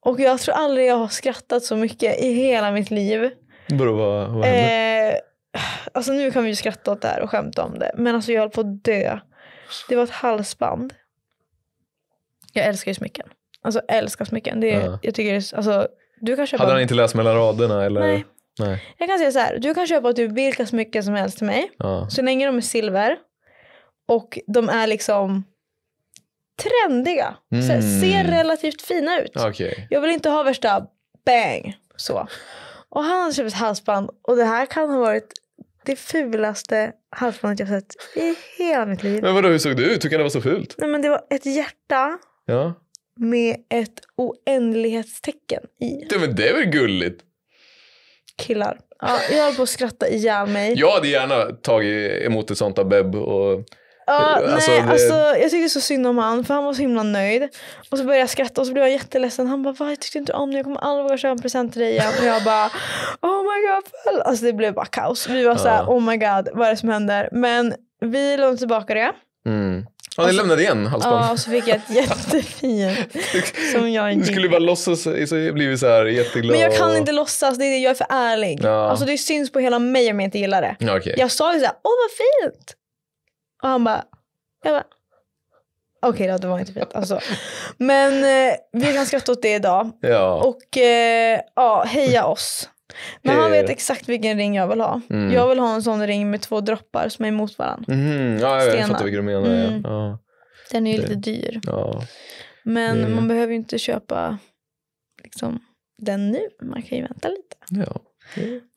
Och jag tror aldrig jag har skrattat så mycket i hela mitt liv. Bro, vad, vad hände? Eh, alltså nu kan vi ju skratta åt det här och skämta om det. Men alltså jag höll på att dö. Det var ett halsband. Jag älskar ju smycken. Alltså älskar smycken. Det är, ja. Jag tycker alltså, du kan köpa... Hade han inte läst mellan raderna eller? Nej. Nej. Jag kan säga så här, du kan köpa typ vilka smycken som helst till mig. Ja. Så länge de är silver och de är liksom trendiga. Mm. Så här, ser relativt fina ut. Okay. Jag vill inte ha värsta bang så. Och han hade köpt ett halsband och det här kan ha varit det fulaste halsbandet jag sett i hela mitt liv. Men vadå hur såg det ut? Hur kan det vara så fult? Nej men det var ett hjärta Ja. Med ett oändlighetstecken i. Ja men det är väl gulligt? Killar. Ja, jag höll på att skratta ihjäl mig. Jag hade gärna tagit emot ett sånt av Beb. Och... uh, alltså, nej, det... alltså, jag tyckte så synd om han för han var så himla nöjd. Och så började jag skratta och så blev jag jätteledsen. Han bara, Jag tyckte inte om det? Jag kommer aldrig våga köpa en present till dig igen. Och jag bara, oh my god. Alltså det blev bara kaos. Vi var uh. så här, oh my god, vad är det som händer? Men vi lånade tillbaka det. Mm. Ja, ni lämnade igen halsband? Ja, och så fick jag ett jättefint. som jag inte... Du skulle bara låtsas, så jag blir så här jätteglad. Men jag kan inte låtsas, det är, jag är för ärlig. Ja. Alltså det syns på hela mig om jag inte gillar det. Ja, okay. Jag sa ju såhär, åh vad fint! Och han bara, jag bara, okej okay, då, det var inte fint alltså. Men eh, vi kan skratta åt det idag. Ja. Och eh, ja, heja oss. Men han vet exakt vilken ring jag vill ha. Mm. Jag vill ha en sån ring med två droppar som är emot varandra. Mm. Ja, jag, fattar vilken du menar. Mm. Ja. Den är ju lite dyr. Ja. Men man behöver ju inte köpa liksom, den nu. Man kan ju vänta lite. Ja.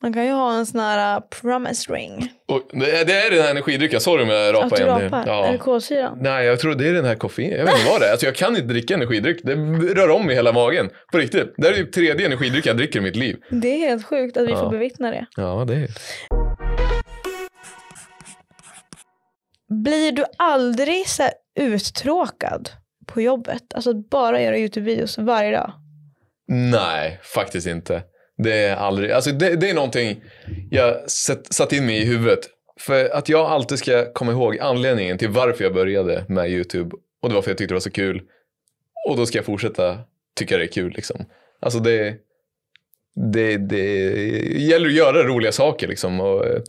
Man kan ju ha en sån här uh, promise ring. Och, det, är den här energidrycken, sorry om jag rapar igen. Att du rapar? Ja. Är det kolsyra? Nej, jag tror det är den här koffein. Jag vet inte vad det är. Alltså, jag kan inte dricka energidryck. Det rör om i hela magen. På riktigt. Det här är typ tredje energidryck jag dricker i mitt liv. Det är helt sjukt att vi ja. får bevittna det. Ja, det är Blir du aldrig så uttråkad på jobbet? Alltså bara göra YouTube-videos varje dag? Nej, faktiskt inte. Det är aldrig... Alltså det, det är någonting jag satt, satt in mig i huvudet. För att jag alltid ska komma ihåg anledningen till varför jag började med YouTube. Och det var för att jag tyckte det var så kul. Och då ska jag fortsätta tycka det är kul. Liksom. Alltså det, det, det gäller att göra roliga saker. Liksom. Och, eh,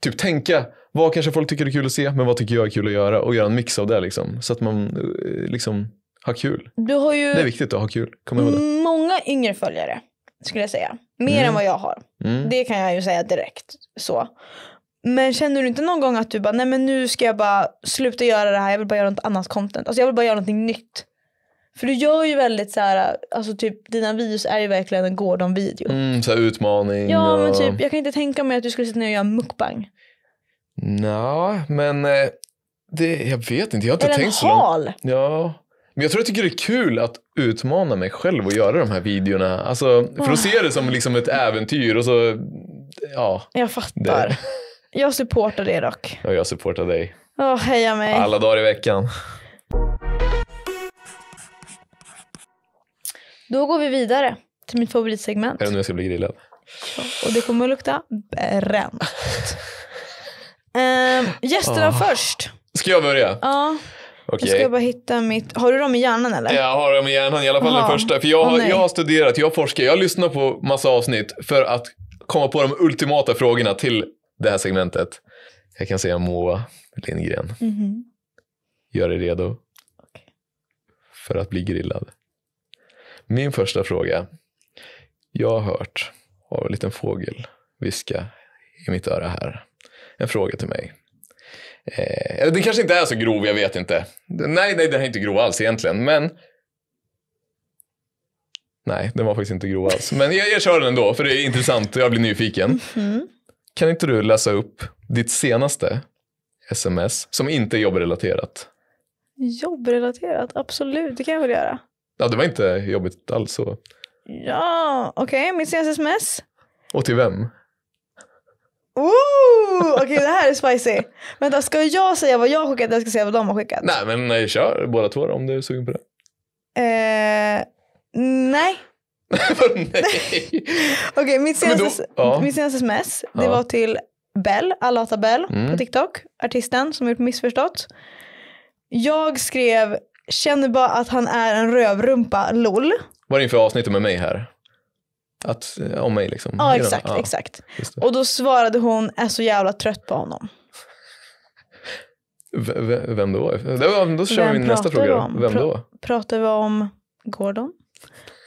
typ tänka, vad kanske folk tycker är kul att se, men vad tycker jag är kul att göra? Och göra en mix av det. Liksom. Så att man eh, liksom, har kul. Du har ju det är viktigt att ha kul. Kom ihåg det. Många yngre följare skulle jag säga. Mer mm. än vad jag har. Mm. Det kan jag ju säga direkt. så. Men känner du inte någon gång att du bara, nej men nu ska jag bara sluta göra det här, jag vill bara göra något annat content. Alltså jag vill bara göra någonting nytt. För du gör ju väldigt så här, alltså typ dina videos är ju verkligen en Gordon-video. Mm, så utmaning. Ja och... men typ, jag kan inte tänka mig att du skulle sitta ner och göra mukbang. Nja, men eh, det, jag vet inte, jag har inte Eller tänkt en så långt. Ja, men jag tror jag tycker det är kul att utmana mig själv och göra de här videorna. Alltså, för att se det som liksom ett äventyr och så, ja. Jag fattar. Det. Jag supportar dig dock. Ja, jag supportar dig. Åh, oh, heja mig. Alla dagar i veckan. Då går vi vidare till mitt favoritsegment. Är det nu jag ska bli grillad? Och det kommer att lukta bränt. um, gästerna oh. först. Ska jag börja? Ja. Uh. Okay. Jag ska bara hitta mitt... Har du dem i hjärnan eller? Jag har dem i hjärnan, i alla fall Aha. den första. För jag har, oh, jag har studerat, jag forskar, jag lyssnar på massa avsnitt för att komma på de ultimata frågorna till det här segmentet. Jag kan säga Moa Lindgren. Mm -hmm. Gör dig redo för att bli grillad. Min första fråga. Jag har hört av en liten fågel viska i mitt öra här. En fråga till mig. Eh, det kanske inte är så grov, jag vet inte. Nej, nej, den är inte grov alls egentligen, men... Nej, den var faktiskt inte grov alls. Men jag, jag kör den ändå, för det är intressant och jag blir nyfiken. Mm. Kan inte du läsa upp ditt senaste sms som inte är jobbrelaterat? Jobbrelaterat? Absolut, det kan jag väl göra. Ja, det var inte jobbigt alls så. Ja, okej, okay. mitt senaste sms. Och till vem? okej okay, det här är spicy. Vänta, ska jag säga vad jag har skickat eller ska jag säga vad de har skickat? Nej men nej, eh, kör båda två om du är sugen på det. Eh, nej. nej. okej, okay, mitt, senaste, ja. mitt senaste sms det ja. var till Bell, alla Bell mm. på TikTok. Artisten som gjort missförstått. Jag skrev, känner bara att han är en rövrumpa, LOL. Var det inför avsnittet med mig här? Att, eh, om mig liksom. Ja exakt, ja, exakt. Och då svarade hon, är så jävla trött på honom. V vem då? Då, kör vem vi nästa fråga. då. Vem då? Pratar vi om Gordon?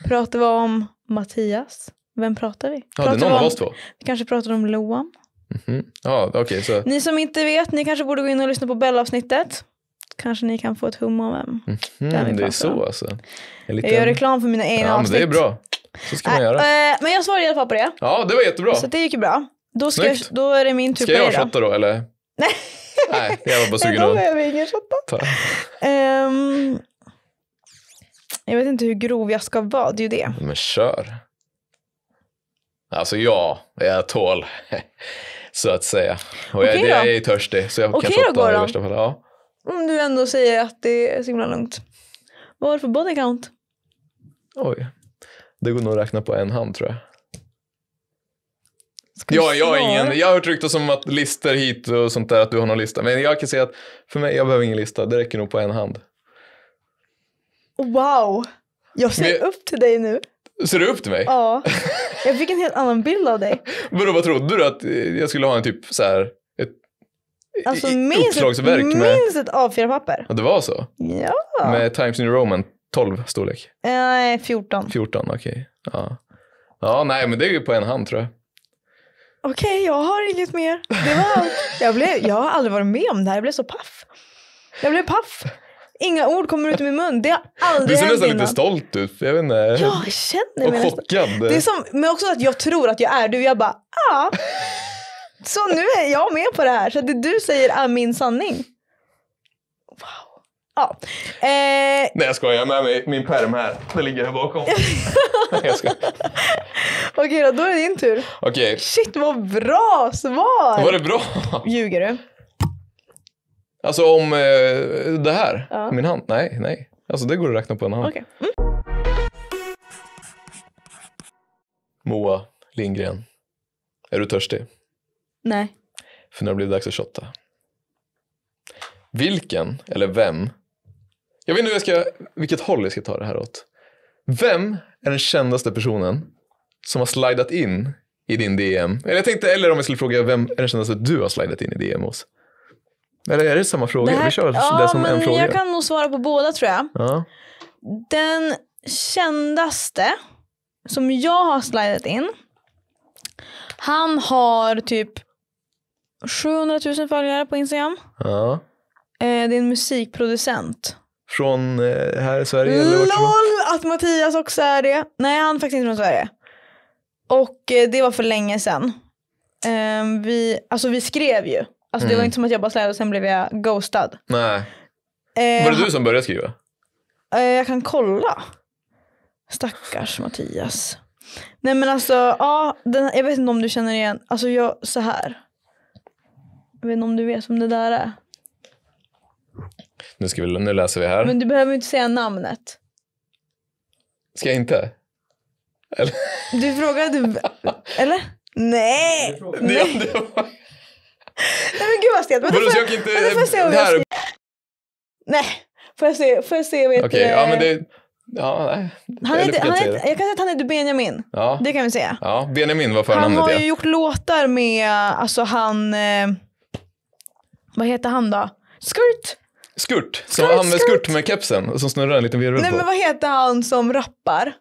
Pratar vi om Mattias? Vem pratar vi? Pratar ja, det är någon om, av oss två. Vi kanske pratar om Loam. Mhm. Mm -hmm. ah, okay, så. Ni som inte vet, ni kanske borde gå in och lyssna på Bella-avsnittet kanske ni kan få ett hum om vem mm, det är, det är så alltså. Liten... Jag gör reklam för mina egna ja, avsnitt. Men det är bra. Så ska man äh, göra. Äh, men jag svarade i alla fall på det. Ja, det var jättebra. Så det gick ju bra. Då, ska jag, då är det min tur på dig. Ska jag shotta då eller? Nej. Nej, jag var bara sugen att... Då behöver vi ingen shotta. um, jag vet inte hur grov jag ska vara, det är ju det. Men kör. Alltså ja, jag tål. så att säga. Och jag, okay jag, är törstig så jag okay kan shotta i värsta fall. Ja. Om du ändå säger att det är så himla lugnt. Vad har du för body count? Oj. Det går nog att räkna på en hand tror jag. Ja, jag, har ingen, jag har hört ryktas om att listor hit och sånt där, att du har någon lista. Men jag kan säga att för mig, jag behöver ingen lista. Det räcker nog på en hand. Wow! Jag ser Men... upp till dig nu. Ser du upp till mig? Ja. Jag fick en helt annan bild av dig. Vadå, vad trodde du? Att jag skulle ha en typ så här Alltså minst, minst ett A4-papper. Ja, det var så? Ja. Med Times New Roman 12 storlek? Nej, eh, 14. 14, okej. Okay. Ja. ja, nej men det är ju på en hand tror jag. Okej, okay, jag har inget mer. Det var allt. Jag, blev, jag har aldrig varit med om det här, jag blev så paff. Jag blev paff. Inga ord kommer ut ur min mun. Det har aldrig hänt innan. Du ser nästan lite stolt ut. Jag vet inte. jag känner mig Och chockad. Det är som, men också att jag tror att jag är du. Jag bara, ah. Så nu är jag med på det här. Så det du säger är ah, min sanning. Wow. Ja. Eh... Nej jag skojar, jag har med mig min perm här. Den ligger här bakom. jag ska. Okej då, då är det din tur. Okej. Shit vad bra svar! Var det bra? Ljuger du? Alltså om eh, det här? Ja. Min hand? Nej, nej. Alltså det går att räkna på en hand. Okay. Mm. Moa Lindgren, är du törstig? Nej. För nu har det blivit dags att shotta. Vilken, eller vem, jag vet inte hur jag ska, vilket håll jag ska ta det här åt. Vem är den kändaste personen som har slidat in i din DM? Eller, jag tänkte, eller om jag skulle fråga, vem är den kändaste du har slidat in i DM hos? Eller är det samma fråga? Det här, Vi kör ja, det som men en fråga. Jag kan nog svara på båda tror jag. Ja. Den kändaste som jag har slidat in, han har typ 700 000 följare på Instagram. Ja. Eh, det är en musikproducent. Från eh, här i Sverige? Eller LOL! Att Mattias också är det. Nej, han är faktiskt inte från Sverige. Och eh, det var för länge sedan. Eh, vi, alltså vi skrev ju. Alltså mm. det var mm. inte som att jag bara släde och sen blev jag ghostad. Nej. Eh, var det du som började skriva? Eh, jag kan kolla. Stackars Mattias. Nej men alltså, ja, den, jag vet inte om du känner igen, alltså jag, så här. Jag vet inte om du vet som det där är. Nu, ska vi, nu läser vi här. Men du behöver inte säga namnet. Ska jag inte? Eller? Du frågade... eller? Nej! Du frågade. Nej. Nej men gud vad stelt. Vänta, får jag, inte, vänta, får se om jag ska... Nej, får jag se, får jag se vet Okej, okay, ja men det... Ja, nej. Han heter, han heter, jag kan säga att han heter Benjamin. Ja. Det kan vi säga. Ja, Benjamin var förnamnet Han har ju ja. gjort låtar med, alltså han... Eh, vad heter han då? Skurt! Skurt, som skurt, han med skurt. skurt med kepsen som snurrar en liten virvel Nej på. men vad heter han som rappar?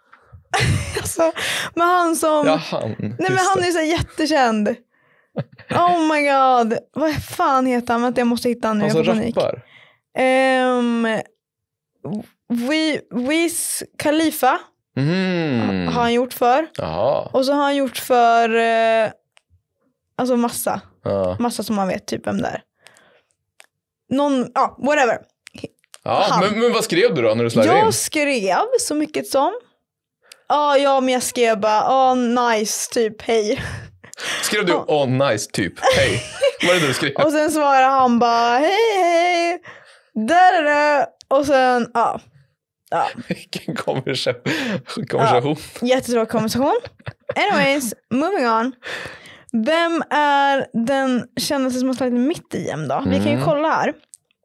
alltså, men han som... Ja, han. Nej men han är så jättekänd. Oh my god. Vad fan heter han? Vänta jag måste hitta honom nu. Han som rappar? Um, ehm, We, Wiz Khalifa mm. har han gjort för. Aha. Och så har han gjort för eh, alltså massa. Ja. Massa som man vet typ vem det är. Någon, ja, whatever. Ja, men, men, vad skrev du då när du slide in? Jag skrev så mycket som. Ah, ja, men jag skrev bara, ah, nice, typ, hej. Skrev du, ah. oh nice, typ, hej? Vad är det du skrev? och sen svarade han bara, hej, hej. Där Och sen, ja. Ah. Ja. Vilken konversation. konversation. Ja, jättebra konversation. Anyways, moving on. Vem är den kändaste som har slagit mitt IM då? Mm. Vi kan ju mm. kolla här.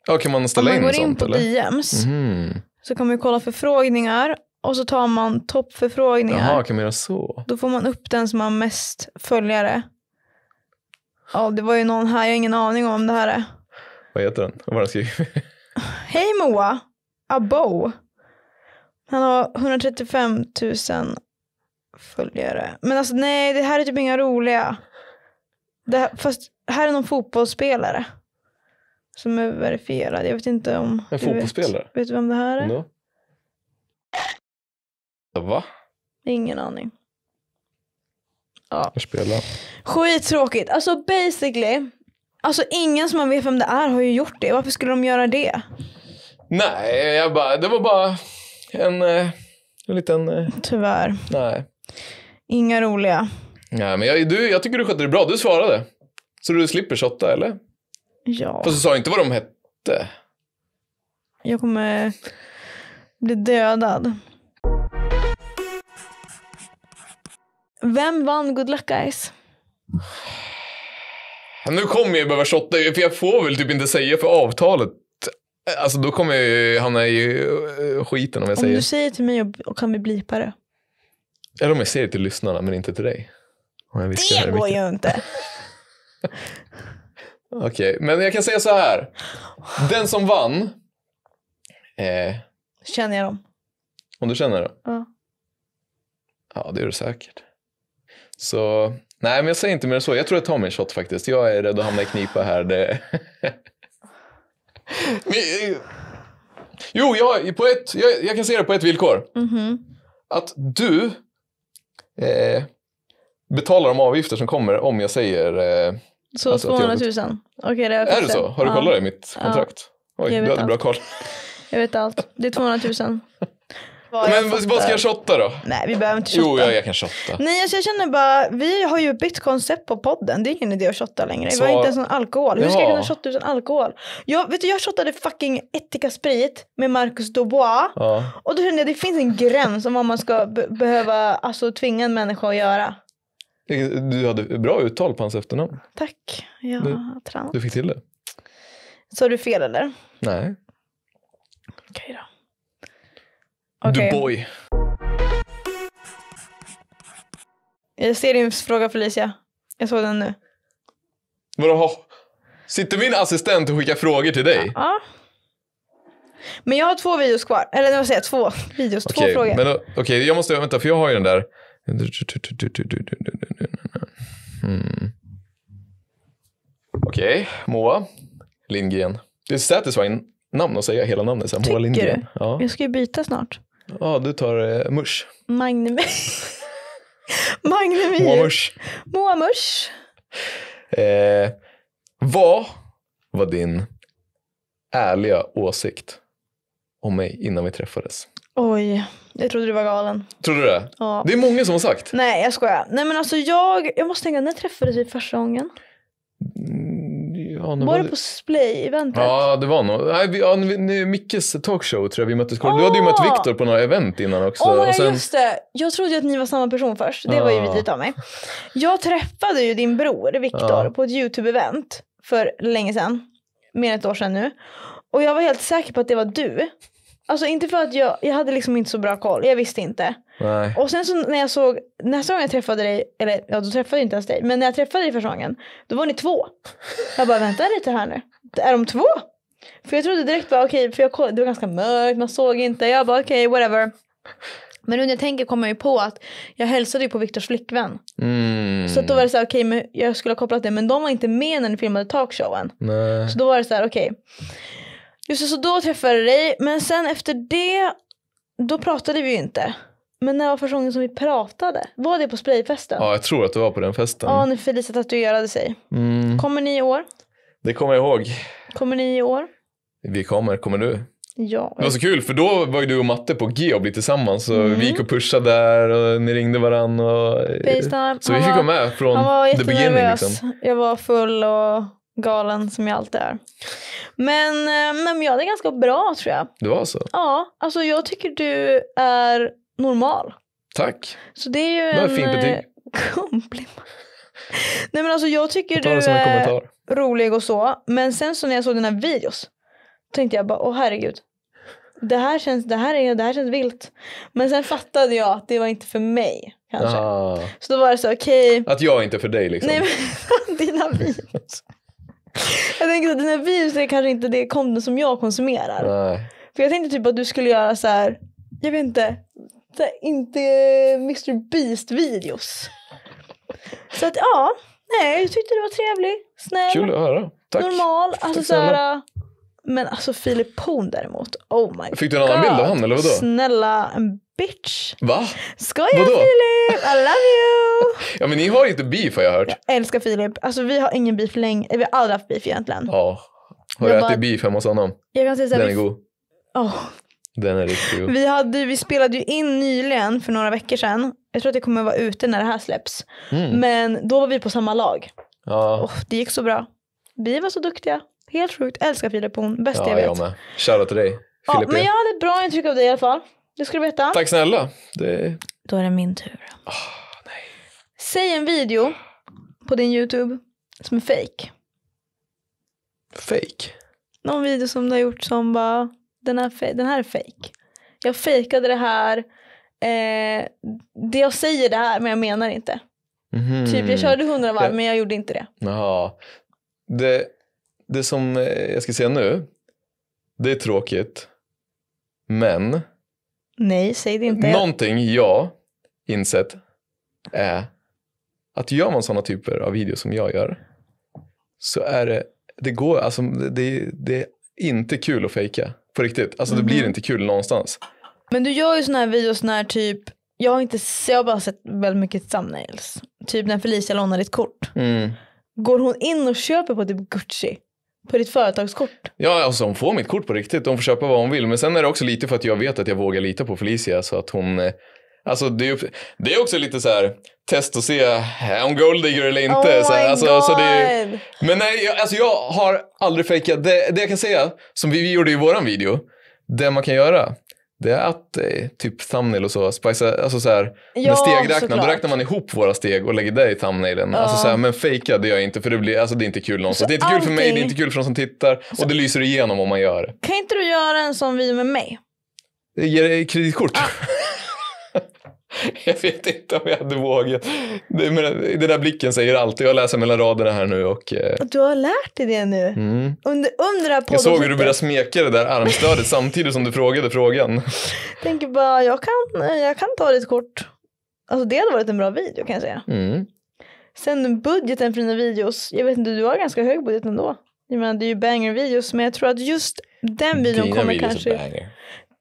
Ja, kan man ställa in sånt? Om man går in på eller? DMs mm. så kan man kolla förfrågningar och så tar man toppförfrågningar. Jaha, kan man göra så? Då får man upp den som har mest följare. Ja, det var ju någon här, jag har ingen aning om det här är. Vad heter den? Vad har den skrivit? Hej Moa! Abo. Han har 135 000 följare. Men alltså nej, det här är typ inga roliga. Det, fast här är någon fotbollsspelare. Som är verifierad. Jag vet inte om... En fotbollsspelare? Vet, vet du vem det här är? No. Va? Ingen aning. Ja. Spela. Skittråkigt. Alltså basically. Alltså ingen som man vet vem det är har ju gjort det. Varför skulle de göra det? Nej, jag bara, det var bara en, eh, en liten... Eh, Tyvärr. Nej. Inga roliga. Ja, men jag, du, jag tycker du skötte det bra. Du svarade. Så du slipper shotta, eller? Ja. Fast du sa inte vad de hette. Jag kommer bli dödad. Vem vann Good Luck Guys? Nu kommer jag behöva shotta, för jag får väl typ inte säga för avtalet. Alltså då kommer jag hamna i eh, skiten om jag om säger. Om du säger till mig och kan vi blipa det. Eller om jag säger det till lyssnarna men inte till dig det går ju inte. Okej, okay, men jag kan säga så här. Den som vann. Eh, känner jag dem. Om du känner dem? Ja. Ja, det gör du säkert. Så nej, men jag säger inte mer än så. Jag tror jag tar min shot faktiskt. Jag är rädd att hamna i knipa här. Det... men, eh, jo, jag, på ett, jag, jag, kan se det på ett villkor. Mm -hmm. Att du eh, betalar de avgifter som kommer om jag säger... Eh, så alltså 200 000? Jag... Okej, okay, det är, är det så? Har du ja. kollat det i mitt kontrakt? Ja. Oj, du hade allt. bra koll. Jag vet allt. Det är 200 000. Men vad ska jag shotta då? Nej vi behöver inte shotta. Jo jag, jag kan shotta. Nej alltså jag känner bara, vi har ju bytt koncept på podden. Det är ingen idé att shotta längre. Så... Vi har inte ens någon alkohol. Hur ja. ska jag kunna shotta utan alkohol? Jag, vet du, jag shottade fucking Etika Sprit med Marcus Dubois. Ja. Och då kände jag det finns en gräns om vad man ska behöva alltså, tvinga en människa att göra. Du hade bra uttal på hans efternamn. Tack. Ja, du, trant. du fick till det. Sa du fel eller? Nej. Okej okay, då. Okay. Du boy. Jag ser din fråga Felicia. Jag såg den nu. Vadå? Sitter min assistent och skickar frågor till dig? Ja. Men jag har två videos kvar. Eller vad säger jag? Två videos, okay, två frågor. Okej, okay, jag måste vänta för jag har ju den där. Hmm. Okej, Moa Lindgren. Det är satisfying namn att säga hela namnet. Så Moa Lindgren. Du? Ja. Jag ska ju byta snart. Ja, du tar eh, Mush. Magne Magnemyr. Moa Mush. Moa Mush. Eh, vad var din ärliga åsikt om mig innan vi träffades? Oj. Jag trodde du var galen. Trodde du det? Ja. Det är många som har sagt. Nej jag skojar. Nej men alltså jag, jag måste tänka, när träffades vi första gången? Mm, ja, var, det på Splay-eventet? Ja, det var nog. Nej, vi, ja, vi, Mickes talkshow tror jag vi möttes. Oh! Du hade ju mött ah! Viktor på några event innan också. Oh, och sen... just det. Jag trodde ju att ni var samma person först. Det ah. var ju vidrigt ah. av mig. Jag träffade ju din bror Viktor ah. på ett YouTube-event för länge sedan. Mer än ett år sedan nu. Och jag var helt säker på att det var du. Alltså inte för att jag, jag hade liksom inte så bra koll. Jag visste inte. Nej. Och sen så när jag såg, nästa gång jag träffade dig, eller ja då träffade jag inte ens dig, men när jag träffade dig första gången, då var ni två. Jag bara vänta lite här nu, är de två? För jag trodde direkt bara okej, okay, för jag kollade, det var ganska mörkt, man såg inte, jag bara okej okay, whatever. Men nu när jag tänker kommer jag ju på att jag hälsade ju på Viktors flickvän. Mm. Så då var det så här, okej, okay, jag skulle ha kopplat det, men de var inte med när ni filmade talkshowen. Nej. Så då var det så här, okej. Okay. Just det, så då träffade jag dig. Men sen efter det, då pratade vi ju inte. Men när var första gången som vi pratade? Var det på sprayfesten? Ja, jag tror att det var på den festen. Ja, när Felicia tatuerade sig. Mm. Kommer ni i år? Det kommer jag ihåg. Kommer ni i år? Vi kommer. Kommer du? Ja. Det var så kul för då var ju du och Matte på G och blev tillsammans. och mm. Vi gick och pushade där och ni ringde varandra. Och... Så vi fick vara med från han var the beginning. Liksom. Jag var full och galen som jag alltid är. Men, eh, men jag är ganska bra tror jag. Du var så? Ja, alltså jag tycker du är normal. Tack. Så det är ju det en fint betyg. Eh, komplimang. Nej men alltså jag tycker jag du är rolig och så. Men sen så när jag såg dina videos tänkte jag bara åh herregud. Det här, känns, det, här är, det här känns vilt. Men sen fattade jag att det var inte för mig. Kanske. Ah. Så då var det så okej. Okay. Att jag är inte för dig liksom. Nej men dina videos jag tänker att dina views är kanske inte det content som jag konsumerar. Nej. För jag tänkte typ att du skulle göra så här, jag vet inte, så här, inte Mr Beast videos. Så att ja, nej, jag tyckte du var trevlig, snäll, Kul att höra. Tack. normal, alltså Tack så här, snälla. men alltså Philip Poon däremot, oh my god. Fick du en annan god. bild av honom eller vadå? Snälla, en bitch. Va? Skojar Vadå? Filip, I love you. ja men ni har ju inte beef har jag hört. Jag älskar Filip. Alltså vi har ingen beef länge, vi har aldrig haft beef egentligen. Ja. Har du ätit bara... beef hemma hos honom? Jag kan säga så här, Den vi... är god. Oh. Den är riktigt god. Vi, hade, vi spelade ju in nyligen för några veckor sedan. Jag tror att det kommer vara ute när det här släpps. Mm. Men då var vi på samma lag. Ja. Oh, det gick så bra. Vi var så duktiga. Helt sjukt. Älskar Filip Horn. Bästa ja, jag vet. Jag med. Shoutout till dig. ja, men jag hade ett bra intryck av dig i alla fall det ska du veta. Tack snälla. Det... Då är det min tur. Oh, nej. Säg en video på din YouTube som är fake. Fake? Någon video som du har gjort som bara, den här, den här är fake. Jag fejkade det här. Eh, det jag säger det här men jag menar inte. Mm. Typ jag körde hundra varv jag... men jag gjorde inte det. Jaha. Det, det som eh, jag ska säga nu, det är tråkigt. Men Nej, säg det inte. Någonting jag insett är att gör man sådana typer av videos som jag gör så är det, det går, alltså det, det är inte kul att fejka på riktigt. Alltså det mm. blir mhm. inte kul någonstans. Men du gör ju sådana här videos när typ, jag har, inte, jag har bara sett väldigt mycket thumbnails. Typ när Felicia lånar ditt kort. Mm. Går hon in och köper på typ Gucci? På ditt företagskort? Ja, alltså hon får mitt kort på riktigt. Hon får köpa vad hon vill. Men sen är det också lite för att jag vet att jag vågar lita på Felicia. Så att hon... Eh, alltså det är, det är också lite så här test och se, är hon golddigger eller inte? Oh så här, alltså, så det är, men nej, jag, alltså jag har aldrig fejkat. Det, det jag kan säga, som vi, vi gjorde i våran video, det man kan göra det är att eh, typ thumbnail och så, spicea, alltså så här, ja, med stegräknaren, då räknar man ihop våra steg och lägger det i thumbnailen. Alltså ja. Alltså så här, men fejka det gör jag inte för det, blir, alltså det är inte kul någonstans. det är inte allting... kul för mig, det är inte kul för de som tittar så... och det lyser igenom om man gör det. Kan inte du göra en sån video med mig? Ge dig kreditkort. Ah. Jag vet inte om jag hade vågat. den där blicken säger allt. Jag läser mellan raderna här nu och... Eh... Du har lärt dig det nu? Mm. Under, under jag såg hur du började smeka det där armstödet samtidigt som du frågade frågan. Tänker bara, jag kan, jag kan ta ditt kort. Alltså det hade varit en bra video kan jag säga. Mm. Sen budgeten för dina videos, jag vet inte, du har ganska hög budget ändå. Jag menar det är ju banger videos men jag tror att just den videon Dina kommer videos kanske... Är banger.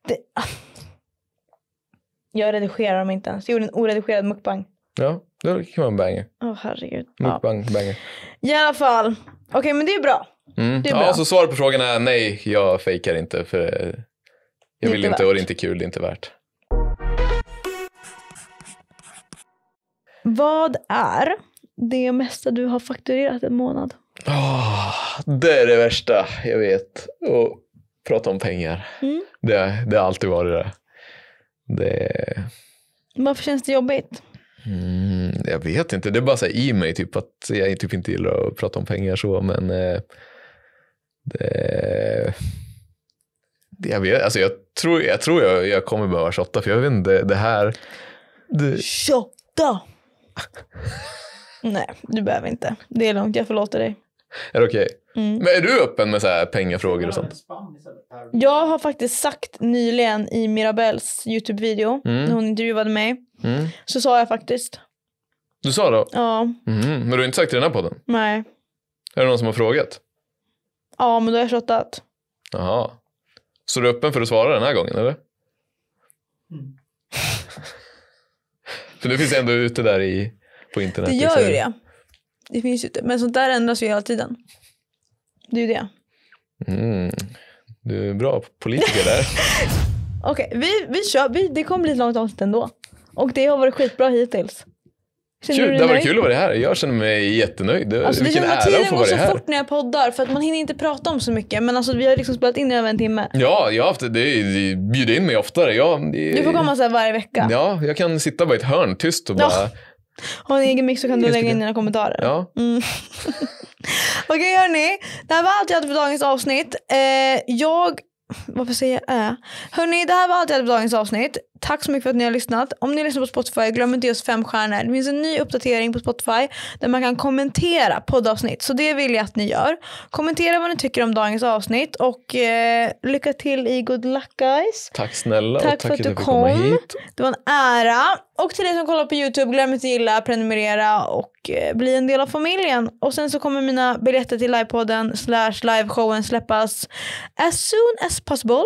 Det... Jag redigerar dem inte ens. Jag gjorde en oredigerad mukbang. Ja, det kan vara en banger. Åh oh, herregud. Mukbang, ja. banger. I alla fall. Okej, okay, men det är bra. Mm. Det är ja, bra. så svaret på frågan är nej, jag fejkar inte. För jag vill inte värt. och det är inte kul, det är inte värt. Vad är det mesta du har fakturerat en månad? Oh, det är det värsta jag vet. Att prata om pengar. Mm. Det, det har alltid varit det. Det... Varför känns det jobbigt? Mm, jag vet inte. Det är bara så i mig typ att jag typ inte gillar att prata om pengar så, men eh, det, det, jag, vet, alltså jag tror jag, tror jag, jag kommer behöva shotta, för jag vet inte, det här... Det... Shotta! Nej, du behöver inte. Det är lugnt. jag förlåter dig. Är det okej? Okay? Mm. Men är du öppen med så här pengafrågor och sånt? Jag har faktiskt sagt nyligen i Mirabels Youtube-video, mm. när hon intervjuade mig, mm. så sa jag faktiskt. Du sa då? Ja. Mm. Men du har inte sagt det i den här podden? Nej. Är det någon som har frågat? Ja, men då har jag shottat. Jaha. Så du är öppen för att svara den här gången, eller? Mm. för det finns ändå ute där i, på internet. Det gör ju liksom. det. Det finns ju, men sånt där ändras ju hela tiden. Det är ju det. Mm. Du är en bra politiker där. Okej, okay, vi, vi kör. Vi, det kommer bli ett långt avsnitt ändå. Och det har varit skitbra hittills. Känner Tjur, du det var kul att vara här. Jag känner mig jättenöjd. Alltså, Vilken ära att få vara här. Tiden går så fort när jag poddar för att man hinner inte prata om så mycket. Men alltså, vi har liksom spelat in i över en timme. Ja, jag har haft det. det bjuder in mig oftare. Jag, det, du får komma så här varje vecka. Ja, jag kan sitta bara i ett hörn tyst och bara... Ja. Har en egen mix så kan du lägga in dina kommentarer. Ja. Mm. Okej okay, hörni, det här var allt jag hade för dagens avsnitt. Eh, jag varför säger jag äh? Hörni, det här var allt jag hade för dagens avsnitt. Tack så mycket för att ni har lyssnat. Om ni lyssnar på Spotify, glöm inte just fem stjärnor. Det finns en ny uppdatering på Spotify där man kan kommentera poddavsnitt. Så det vill jag att ni gör. Kommentera vad ni tycker om dagens avsnitt och eh, lycka till i Good Luck Guys. Tack snälla tack och tack för att du kom. Hit. Det var en ära. Och till dig som kollar på YouTube, glöm inte gilla, prenumerera och eh, bli en del av familjen. Och sen så kommer mina biljetter till livepodden slash liveshowen släppas as soon as possible.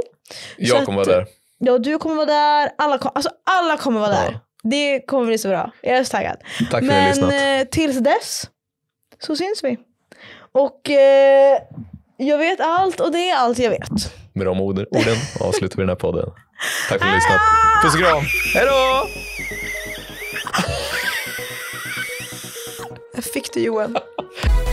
Jag kommer vara där. Ja, du kommer vara där. Alla, kom, alltså, alla kommer vara där. Det kommer bli så bra. Jag är så taggad. Tack för Men eh, tills dess så syns vi. Och eh, jag vet allt och det är allt jag vet. Med de orden avslutar vi den här podden. Tack för att ni har lyssnat. Ah! Puss och kram. Hej då! Jag fick det Johan.